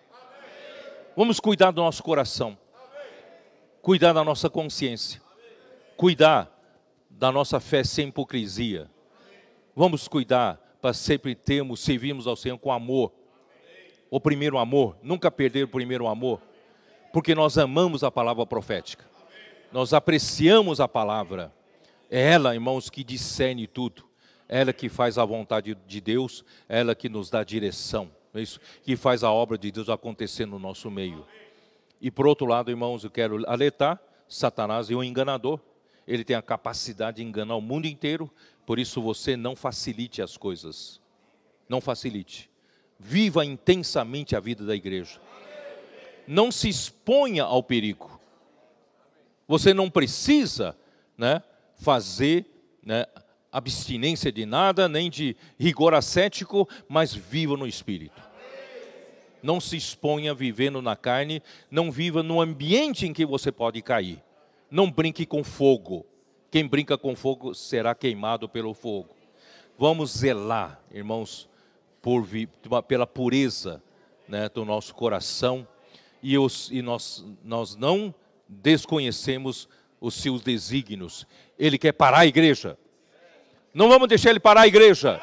Vamos cuidar do nosso coração, cuidar da nossa consciência, cuidar da nossa fé sem hipocrisia. Vamos cuidar para sempre termos, servirmos ao Senhor com amor. O primeiro amor, nunca perder o primeiro amor, porque nós amamos a palavra profética. Nós apreciamos a palavra. É ela, irmãos, que discerne tudo. É ela que faz a vontade de Deus, é ela que nos dá direção. É isso que faz a obra de Deus acontecer no nosso meio. E por outro lado, irmãos, eu quero alertar Satanás e o enganador ele tem a capacidade de enganar o mundo inteiro, por isso você não facilite as coisas. Não facilite. Viva intensamente a vida da igreja. Não se exponha ao perigo. Você não precisa né, fazer né, abstinência de nada, nem de rigor ascético, mas viva no espírito. Não se exponha vivendo na carne, não viva no ambiente em que você pode cair. Não brinque com fogo. Quem brinca com fogo será queimado pelo fogo. Vamos zelar, irmãos, por, pela pureza né, do nosso coração e, os, e nós, nós não desconhecemos os seus desígnios. Ele quer parar a igreja. Não vamos deixar ele parar a igreja.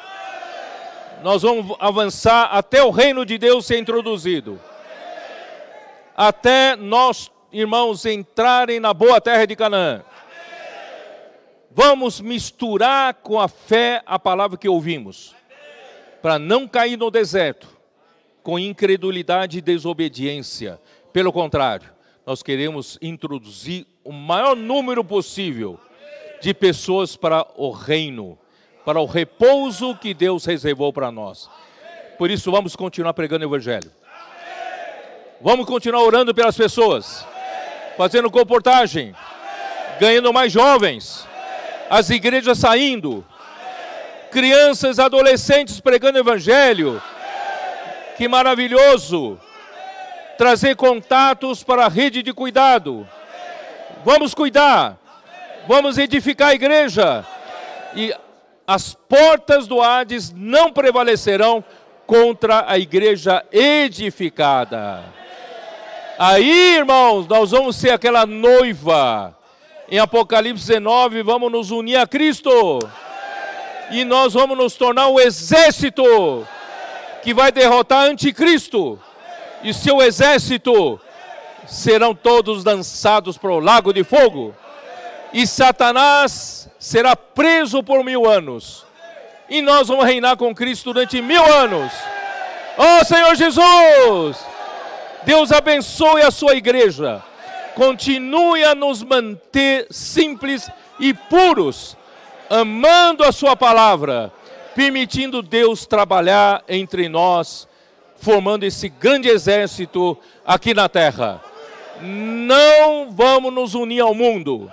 Nós vamos avançar até o reino de Deus ser introduzido. Até nós irmãos entrarem na boa terra de Canaã. Vamos misturar com a fé a palavra que ouvimos, para não cair no deserto com incredulidade e desobediência. Pelo contrário, nós queremos introduzir o maior número possível de pessoas para o reino, para o repouso que Deus reservou para nós. Por isso, vamos continuar pregando o Evangelho. Vamos continuar orando pelas pessoas fazendo comportagem, ganhando mais jovens, as igrejas saindo, crianças, adolescentes pregando evangelho. Que maravilhoso! Trazer contatos para a rede de cuidado. Vamos cuidar. Vamos edificar a igreja. E as portas do Hades não prevalecerão contra a igreja edificada. Aí, irmãos, nós vamos ser aquela noiva. Em Apocalipse 19, vamos nos unir a Cristo. E nós vamos nos tornar o exército que vai derrotar anticristo. E seu exército serão todos lançados para o lago de fogo. E Satanás será preso por mil anos. E nós vamos reinar com Cristo durante mil anos. Oh Senhor Jesus! Deus abençoe a sua igreja. Continue a nos manter simples e puros, amando a sua palavra, permitindo Deus trabalhar entre nós, formando esse grande exército aqui na terra. Não vamos nos unir ao mundo.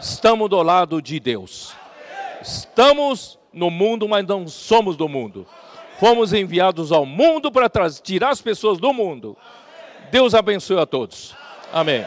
Estamos do lado de Deus. Estamos no mundo, mas não somos do mundo. Fomos enviados ao mundo para tirar as pessoas do mundo. Deus abençoe a todos. Amém.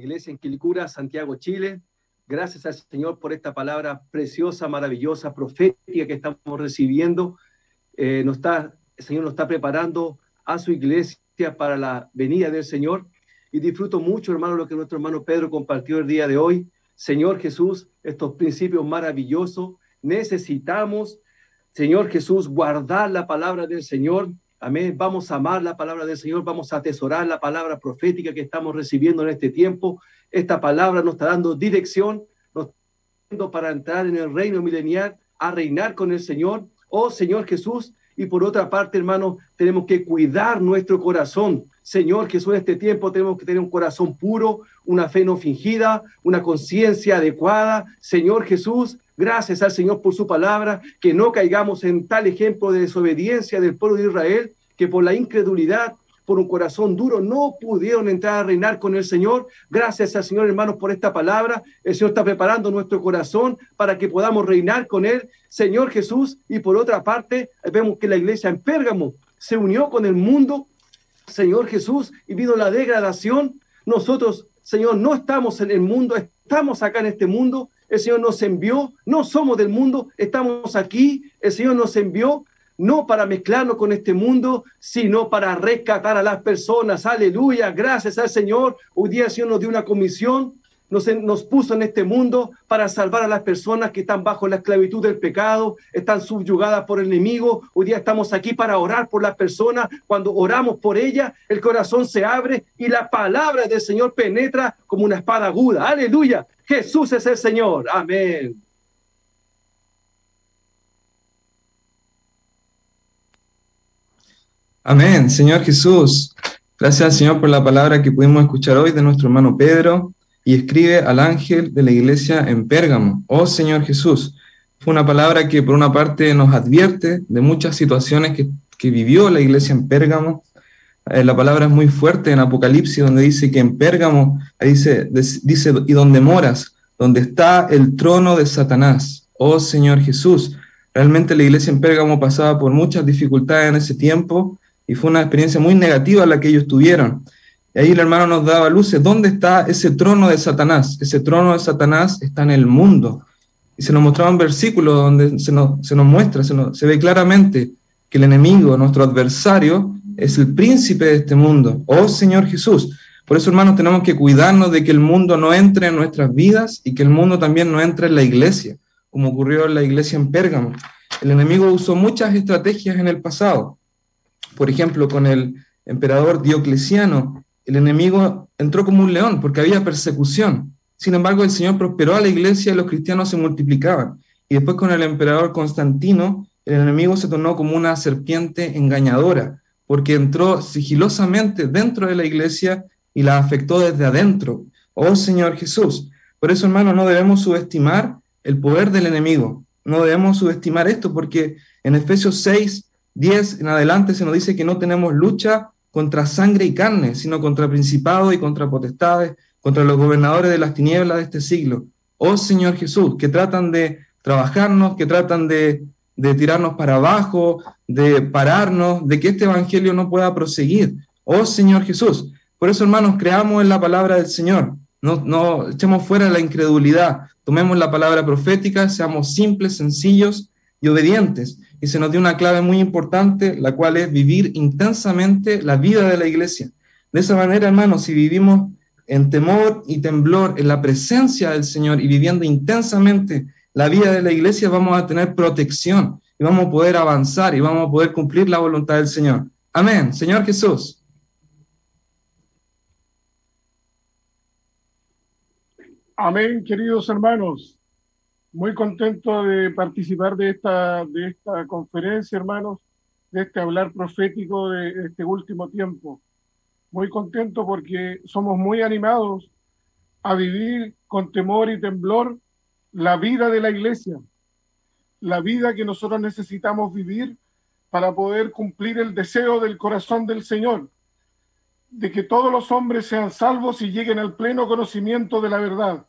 iglesia en Quilicura, Santiago, Chile. Gracias al Señor por esta palabra preciosa, maravillosa, profética que estamos recibiendo. Eh, está, el Señor nos está preparando a su iglesia para la venida del Señor. Y disfruto mucho, hermano, lo que nuestro hermano Pedro compartió el día de hoy. Señor Jesús, estos principios maravillosos. Necesitamos, Señor Jesús, guardar la palabra del Señor Amén. Vamos a amar la palabra del Señor, vamos a atesorar la palabra profética que estamos recibiendo en este tiempo. Esta palabra nos está dando dirección, nos para entrar en el reino milenial, a reinar con el Señor. Oh Señor Jesús. Y por otra parte, hermanos, tenemos que cuidar nuestro corazón. Señor Jesús, en este tiempo tenemos que tener un corazón puro, una fe no fingida, una conciencia adecuada. Señor Jesús, Gracias al Señor por su palabra, que no caigamos en tal ejemplo de desobediencia del pueblo de Israel, que por la incredulidad, por un corazón duro, no pudieron entrar a reinar con el Señor. Gracias al Señor, hermanos, por esta palabra. El Señor está preparando nuestro corazón para que podamos reinar con Él, Señor Jesús. Y por otra parte, vemos que la iglesia en Pérgamo se unió con el mundo, Señor Jesús, y vino la degradación. Nosotros, Señor, no estamos en el mundo, estamos acá en este mundo, el Señor nos envió, no somos del mundo, estamos aquí, el Señor nos envió no para mezclarnos con este mundo, sino para rescatar a las personas. Aleluya, gracias al Señor. Hoy día el Señor nos dio una comisión, nos, nos puso en este mundo para salvar a las personas que están bajo la esclavitud del pecado, están subyugadas por el enemigo. Hoy día estamos aquí para orar por las personas. Cuando oramos por ellas, el corazón se abre y la palabra del Señor penetra como una espada aguda. Aleluya. Jesús es el Señor. Amén. Amén, Señor Jesús. Gracias, Señor, por la palabra que pudimos escuchar hoy de nuestro hermano Pedro y escribe al ángel de la iglesia en Pérgamo. Oh, Señor Jesús, fue una palabra que por una parte nos advierte de muchas situaciones que, que vivió la iglesia en Pérgamo, eh, la palabra es muy fuerte en Apocalipsis, donde dice que en Pérgamo, ahí dice, y donde moras, donde está el trono de Satanás, oh Señor Jesús. Realmente la iglesia en Pérgamo pasaba por muchas dificultades en ese tiempo y fue una experiencia muy negativa la que ellos tuvieron. Y ahí el hermano nos daba luces, ¿dónde está ese trono de Satanás? Ese trono de Satanás está en el mundo. Y se nos mostraba un versículo donde se nos, muestra, se ve claramente que el enemigo, nuestro adversario, es el príncipe de este mundo, oh Señor Jesús. Por eso, hermanos, tenemos que cuidarnos de que el mundo no entre en nuestras vidas y que el mundo también no entre en la iglesia, como ocurrió en la iglesia en Pérgamo. El enemigo usó muchas estrategias en el pasado. Por ejemplo, con el emperador Diocleciano, el enemigo entró como un león porque había persecución. Sin embargo, el Señor prosperó a la iglesia y los cristianos se multiplicaban. Y después con el emperador Constantino, el enemigo se tornó como una serpiente engañadora porque entró sigilosamente dentro de la iglesia y la afectó desde adentro. Oh Señor Jesús. Por eso, hermanos, no debemos subestimar el poder del enemigo. No debemos subestimar esto porque en Efesios 6, 10 en adelante se nos dice que no tenemos lucha contra sangre y carne, sino contra principados y contra potestades, contra los gobernadores de las tinieblas de este siglo. Oh Señor Jesús, que tratan de trabajarnos, que tratan de de tirarnos para abajo, de pararnos, de que este Evangelio no pueda proseguir. Oh Señor Jesús. Por eso, hermanos, creamos en la palabra del Señor. No, no echemos fuera la incredulidad. Tomemos la palabra profética, seamos simples, sencillos y obedientes. Y se nos dio una clave muy importante, la cual es vivir intensamente la vida de la iglesia. De esa manera, hermanos, si vivimos en temor y temblor, en la presencia del Señor y viviendo intensamente la vida de la iglesia vamos a tener protección y vamos a poder avanzar y vamos a poder cumplir la voluntad del Señor. Amén, Señor Jesús. Amén, queridos hermanos. Muy contento de participar de esta, de esta conferencia, hermanos, de este hablar profético de este último tiempo. Muy contento porque somos muy animados a vivir con temor y temblor la vida de la iglesia, la vida que nosotros necesitamos vivir para poder cumplir el deseo del corazón del Señor, de que todos los hombres sean salvos y lleguen al pleno conocimiento de la verdad.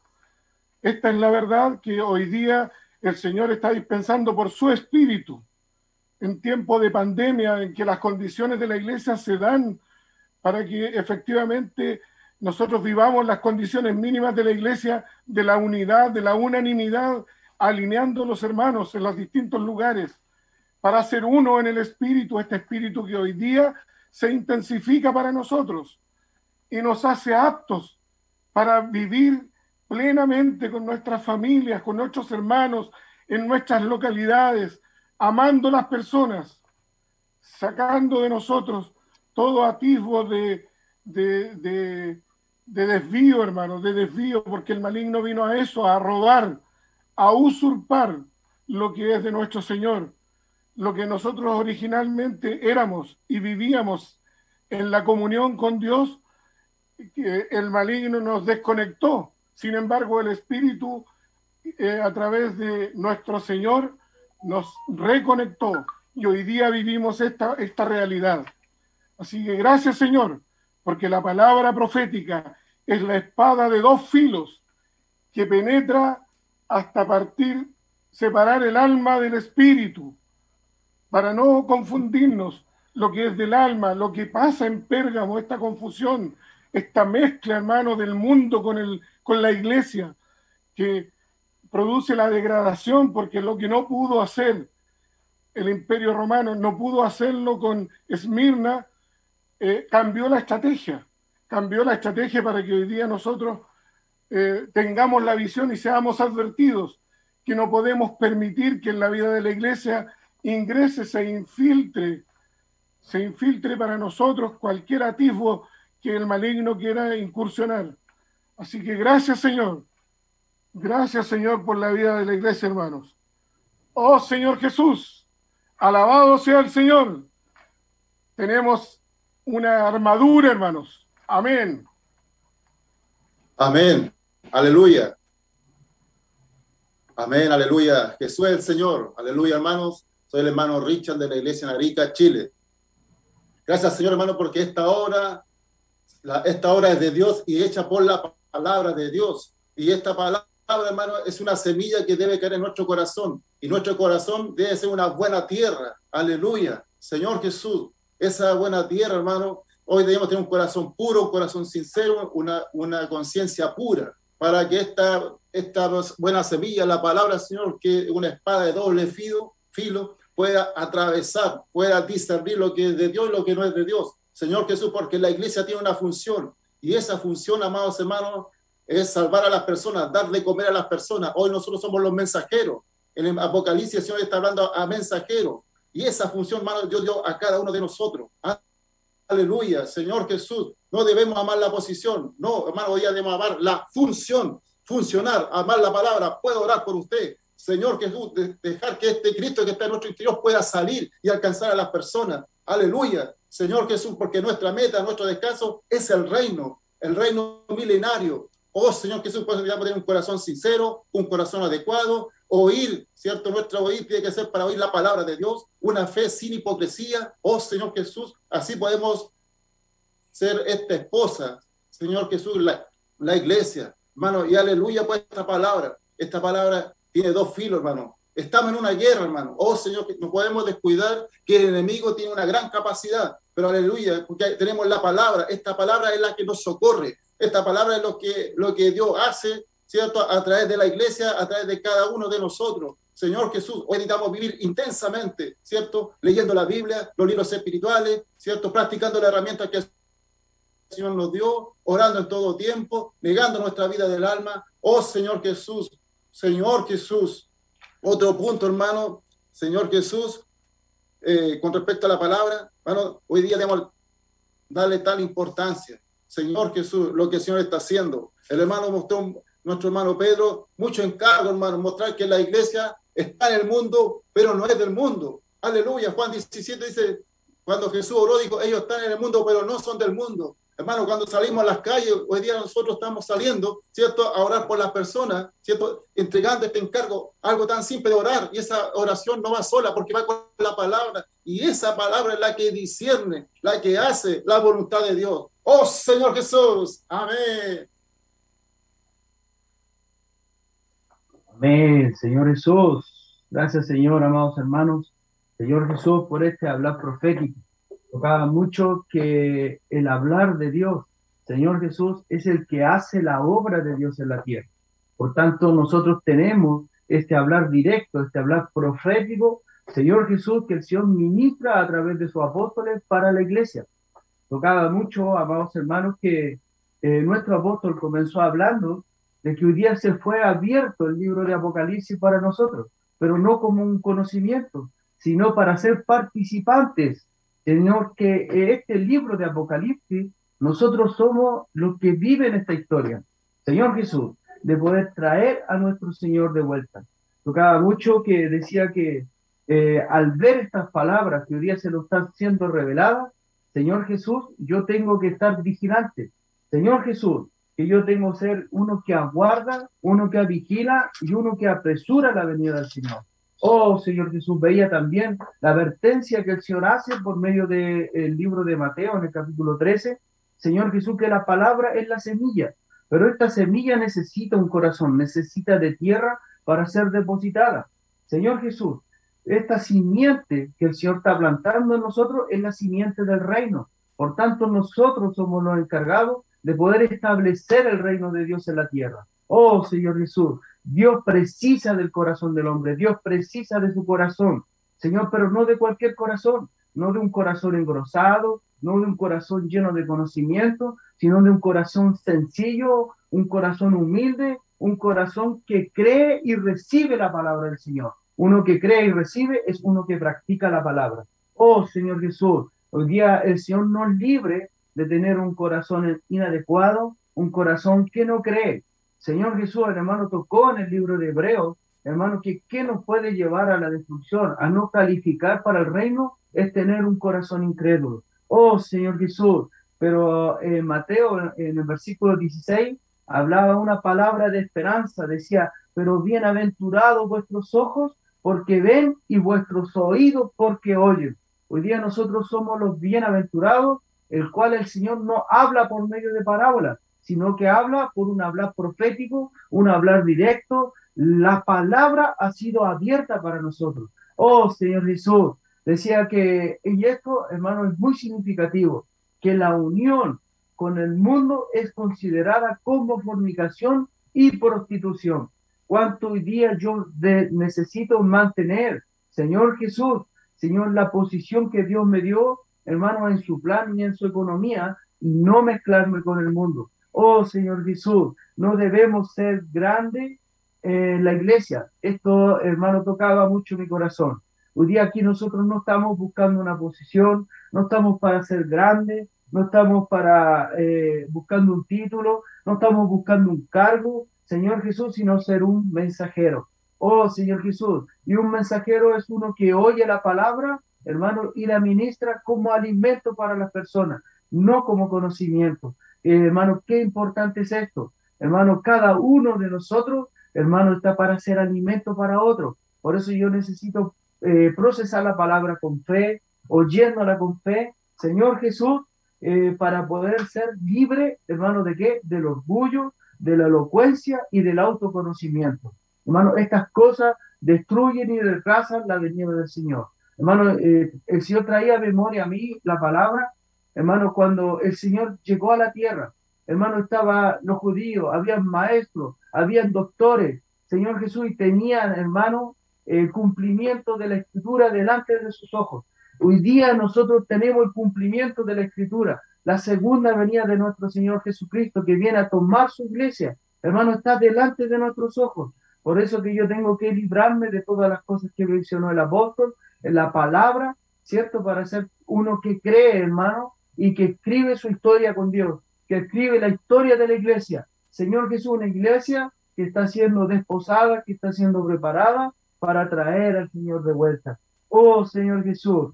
Esta es la verdad que hoy día el Señor está dispensando por su espíritu en tiempo de pandemia, en que las condiciones de la iglesia se dan para que efectivamente nosotros vivamos las condiciones mínimas de la iglesia, de la unidad, de la unanimidad, alineando los hermanos en los distintos lugares para ser uno en el espíritu, este espíritu que hoy día se intensifica para nosotros y nos hace aptos para vivir plenamente con nuestras familias, con nuestros hermanos, en nuestras localidades, amando a las personas, sacando de nosotros todo atisbo de, de, de, de desvío, hermano, de desvío, porque el maligno vino a eso, a robar, a usurpar lo que es de nuestro Señor, lo que nosotros originalmente éramos y vivíamos en la comunión con Dios, que el maligno nos desconectó. Sin embargo, el Espíritu, eh, a través de nuestro Señor, nos reconectó y hoy día vivimos esta, esta realidad. Así que gracias, Señor porque la palabra profética es la espada de dos filos que penetra hasta partir, separar el alma del espíritu, para no confundirnos lo que es del alma, lo que pasa en Pérgamo, esta confusión, esta mezcla, hermano, del mundo con, el, con la iglesia, que produce la degradación, porque lo que no pudo hacer el imperio romano, no pudo hacerlo con Esmirna, eh, cambió la estrategia, cambió la estrategia para que hoy día nosotros eh, tengamos la visión y seamos advertidos que no podemos permitir que en la vida de la iglesia ingrese, se infiltre, se infiltre para nosotros cualquier atisbo que el maligno quiera incursionar. Así que gracias Señor, gracias Señor por la vida de la iglesia, hermanos. Oh Señor Jesús, alabado sea el Señor. Tenemos una armadura, hermanos. Amén. Amén. Aleluya. Amén, aleluya. Jesús es el Señor. Aleluya, hermanos. Soy el hermano Richard de la iglesia en Chile. Gracias, Señor, hermano, porque esta hora, esta hora es de Dios y hecha por la palabra de Dios. Y esta palabra, hermano, es una semilla que debe caer en nuestro corazón. Y nuestro corazón debe ser una buena tierra. Aleluya. Señor Jesús, esa buena tierra, hermano. Hoy debemos tener un corazón puro, un corazón sincero, una, una conciencia pura, para que esta, esta buena semilla, la palabra Señor, que es una espada de doble filo, filo, pueda atravesar, pueda discernir lo que es de Dios y lo que no es de Dios. Señor Jesús, porque la iglesia tiene una función y esa función, amados hermanos, es salvar a las personas, dar de comer a las personas. Hoy nosotros somos los mensajeros. En el Apocalipsis el Señor está hablando a mensajeros. Y esa función, hermano, Dios dio a cada uno de nosotros. Aleluya, Señor Jesús. No debemos amar la posición, no, hermano, hoy debemos amar la función, funcionar, amar la palabra. Puedo orar por usted, Señor Jesús, dejar que este Cristo que está en nuestro interior pueda salir y alcanzar a las personas. Aleluya, Señor Jesús, porque nuestra meta, nuestro descanso es el reino, el reino milenario. Oh Señor Jesús, por eso tener un corazón sincero, un corazón adecuado, oír, ¿cierto? nuestro oír tiene que ser para oír la palabra de Dios, una fe sin hipocresía, oh Señor Jesús, así podemos ser esta esposa, Señor Jesús, la, iglesia, hermano, y aleluya por pues, esta palabra. Esta palabra tiene dos filos, hermano. Estamos en una guerra, hermano. Oh Señor, no podemos descuidar que el enemigo tiene una gran capacidad, pero aleluya, porque tenemos la palabra. Esta palabra es la que nos socorre. Esta palabra es lo que, lo que Dios hace ¿cierto? A través de la iglesia, a través de cada uno de nosotros. Señor Jesús, hoy necesitamos vivir intensamente, ¿cierto? Leyendo la Biblia, los libros espirituales, ¿cierto? Practicando la herramienta que el Señor nos dio, orando en todo tiempo, negando nuestra vida del alma. Oh Señor Jesús, Señor Jesús. Otro punto, hermano, Señor Jesús, eh, con respecto a la palabra, hermano, hoy día debemos darle tal importancia. Señor Jesús, lo que el Señor está haciendo. El hermano mostró nuestro hermano Pedro, mucho encargo, hermano, mostrar que la iglesia está en el mundo, pero no es del mundo. Aleluya. Juan 17 dice, cuando Jesús oró, dijo, ellos están en el mundo, pero no son del mundo. Hermano, cuando salimos a las calles, hoy día nosotros estamos saliendo, ¿cierto? A orar por las personas, ¿cierto? Entregando este encargo, algo tan simple de orar. Y esa oración no va sola porque va con la palabra. Y esa palabra es la que discierne, la que hace la voluntad de Dios. Oh Señor Jesús, amén. Amén, Señor Jesús. Gracias, Señor, amados hermanos. Señor Jesús, por este hablar profético. Tocaba mucho que el hablar de Dios, Señor Jesús, es el que hace la obra de Dios en la tierra. Por tanto, nosotros tenemos este hablar directo, este hablar profético, Señor Jesús, que el Señor ministra a través de sus apóstoles para la iglesia. Tocaba mucho, amados hermanos, que eh, nuestro apóstol comenzó hablando de que hoy día se fue abierto el libro de Apocalipsis para nosotros, pero no como un conocimiento, sino para ser participantes. Señor, que este libro de Apocalipsis, nosotros somos los que viven esta historia. Señor Jesús, de poder traer a nuestro Señor de vuelta. Tocaba mucho que decía que eh, al ver estas palabras que hoy día se lo están siendo reveladas, Señor Jesús, yo tengo que estar vigilante. Señor Jesús, yo tengo que ser uno que aguarda, uno que vigila y uno que apresura la venida del Señor. Oh, Señor Jesús, veía también la advertencia que el Señor hace por medio del libro de Mateo en el capítulo 13. Señor Jesús, que la palabra es la semilla, pero esta semilla necesita un corazón, necesita de tierra para ser depositada. Señor Jesús, esta simiente que el Señor está plantando en nosotros es la simiente del reino. Por tanto, nosotros somos los encargados de poder establecer el reino de Dios en la tierra. Oh Señor Jesús, Dios precisa del corazón del hombre, Dios precisa de su corazón, Señor, pero no de cualquier corazón, no de un corazón engrosado, no de un corazón lleno de conocimiento, sino de un corazón sencillo, un corazón humilde, un corazón que cree y recibe la palabra del Señor. Uno que cree y recibe es uno que practica la palabra. Oh Señor Jesús, hoy día el Señor nos libre de tener un corazón inadecuado, un corazón que no cree. Señor Jesús, hermano, tocó en el libro de Hebreos, hermano, que qué nos puede llevar a la destrucción, a no calificar para el reino, es tener un corazón incrédulo. Oh, Señor Jesús, pero eh, Mateo en el versículo 16 hablaba una palabra de esperanza, decía, pero bienaventurados vuestros ojos porque ven y vuestros oídos porque oyen. Hoy día nosotros somos los bienaventurados el cual el Señor no habla por medio de parábolas, sino que habla por un hablar profético, un hablar directo. La palabra ha sido abierta para nosotros. Oh, Señor Jesús, decía que, y esto, hermano, es muy significativo, que la unión con el mundo es considerada como fornicación y prostitución. ¿Cuánto días día yo necesito mantener, Señor Jesús, Señor, la posición que Dios me dio hermano, en su plan y en su economía y no mezclarme con el mundo. Oh Señor Jesús, no debemos ser grande en eh, la iglesia. Esto, hermano, tocaba mucho mi corazón. Hoy día aquí nosotros no estamos buscando una posición, no estamos para ser grandes, no estamos para eh, buscando un título, no estamos buscando un cargo, Señor Jesús, sino ser un mensajero. Oh Señor Jesús, y un mensajero es uno que oye la palabra hermano, y la ministra como alimento para las personas, no como conocimiento. Eh, hermano, qué importante es esto. Hermano, cada uno de nosotros, hermano, está para ser alimento para otro. Por eso yo necesito eh, procesar la palabra con fe, oyéndola con fe, Señor Jesús, eh, para poder ser libre, hermano, de qué? Del orgullo, de la elocuencia y del autoconocimiento. Hermano, estas cosas destruyen y retrasan la venida del Señor. Hermano, eh, el Señor traía memoria a mí la palabra. Hermano, cuando el Señor llegó a la tierra, hermano, estaba los judíos, habían maestros, habían doctores, Señor Jesús, y tenían, hermano, el cumplimiento de la escritura delante de sus ojos. Hoy día nosotros tenemos el cumplimiento de la escritura, la segunda venida de nuestro Señor Jesucristo que viene a tomar su iglesia. Hermano, está delante de nuestros ojos. Por eso que yo tengo que librarme de todas las cosas que mencionó el apóstol la palabra, ¿cierto? Para ser uno que cree, hermano, y que escribe su historia con Dios, que escribe la historia de la iglesia. Señor Jesús, una iglesia que está siendo desposada, que está siendo preparada para traer al Señor de vuelta. Oh Señor Jesús,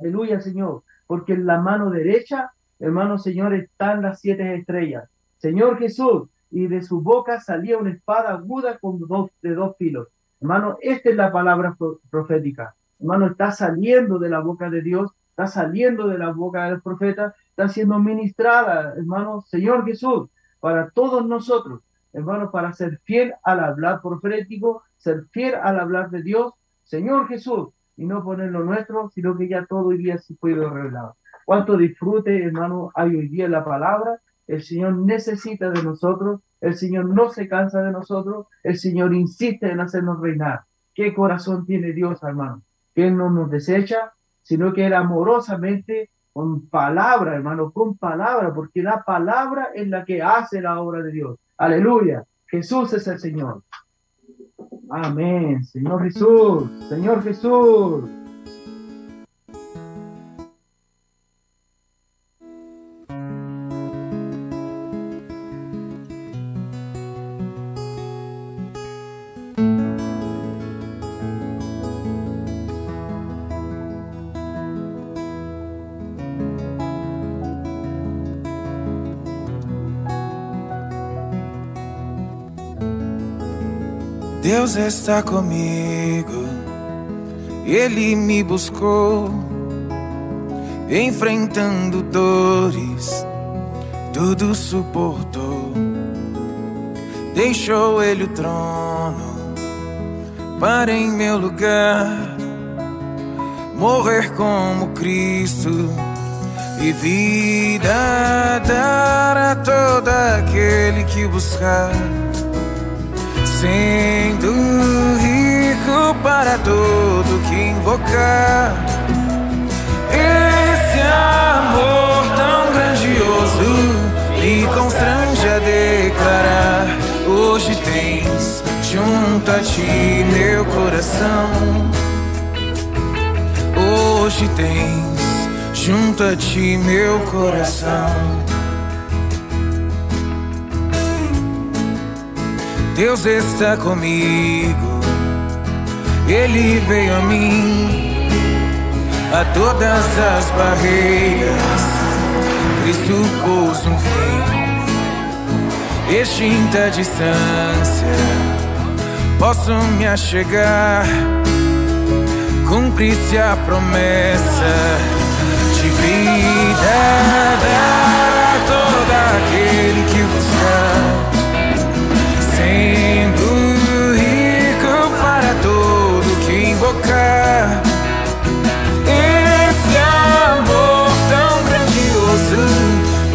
aleluya Señor, porque en la mano derecha, hermano Señor, están las siete estrellas. Señor Jesús, y de su boca salía una espada aguda con dos, de dos filos. Hermano, esta es la palabra profética hermano, está saliendo de la boca de Dios, está saliendo de la boca del profeta, está siendo ministrada, hermano, Señor Jesús, para todos nosotros, hermano, para ser fiel al hablar profético, ser fiel al hablar de Dios, Señor Jesús, y no poner lo nuestro, sino que ya todo hoy día se puede revelar. Cuánto disfrute, hermano, hay hoy día la palabra, el Señor necesita de nosotros, el Señor no se cansa de nosotros, el Señor insiste en hacernos reinar. ¿Qué corazón tiene Dios, hermano? Él no nos desecha, sino que Él amorosamente, con palabra, hermano, con palabra, porque la palabra es la que hace la obra de Dios. Aleluya. Jesús es el Señor. Amén. Señor Jesús. Señor Jesús. Deus está comigo, Ele me buscou, enfrentando dores, tudo suportou. Deixou Ele o trono para em meu lugar morrer como Cristo e vida dar a todo aquele que buscar. Sendo rico para todo que invocar Esse amor tão grandioso Me constrange a declarar Hoje tens junto a ti meu coração Hoje tens junto a ti meu coração Deus está comigo, Ele veio a mim, a todas as barreiras, Cristo pôs um fim. Extinta a distância, posso me achegar, cumpre-se a promessa de vida dar a todo aquele.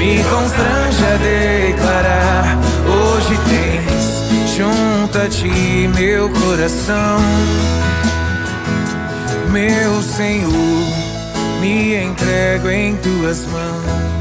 Me constrange a declarar: Hoje tens junta-te, meu coração, meu Senhor. Me entrego em tuas mãos.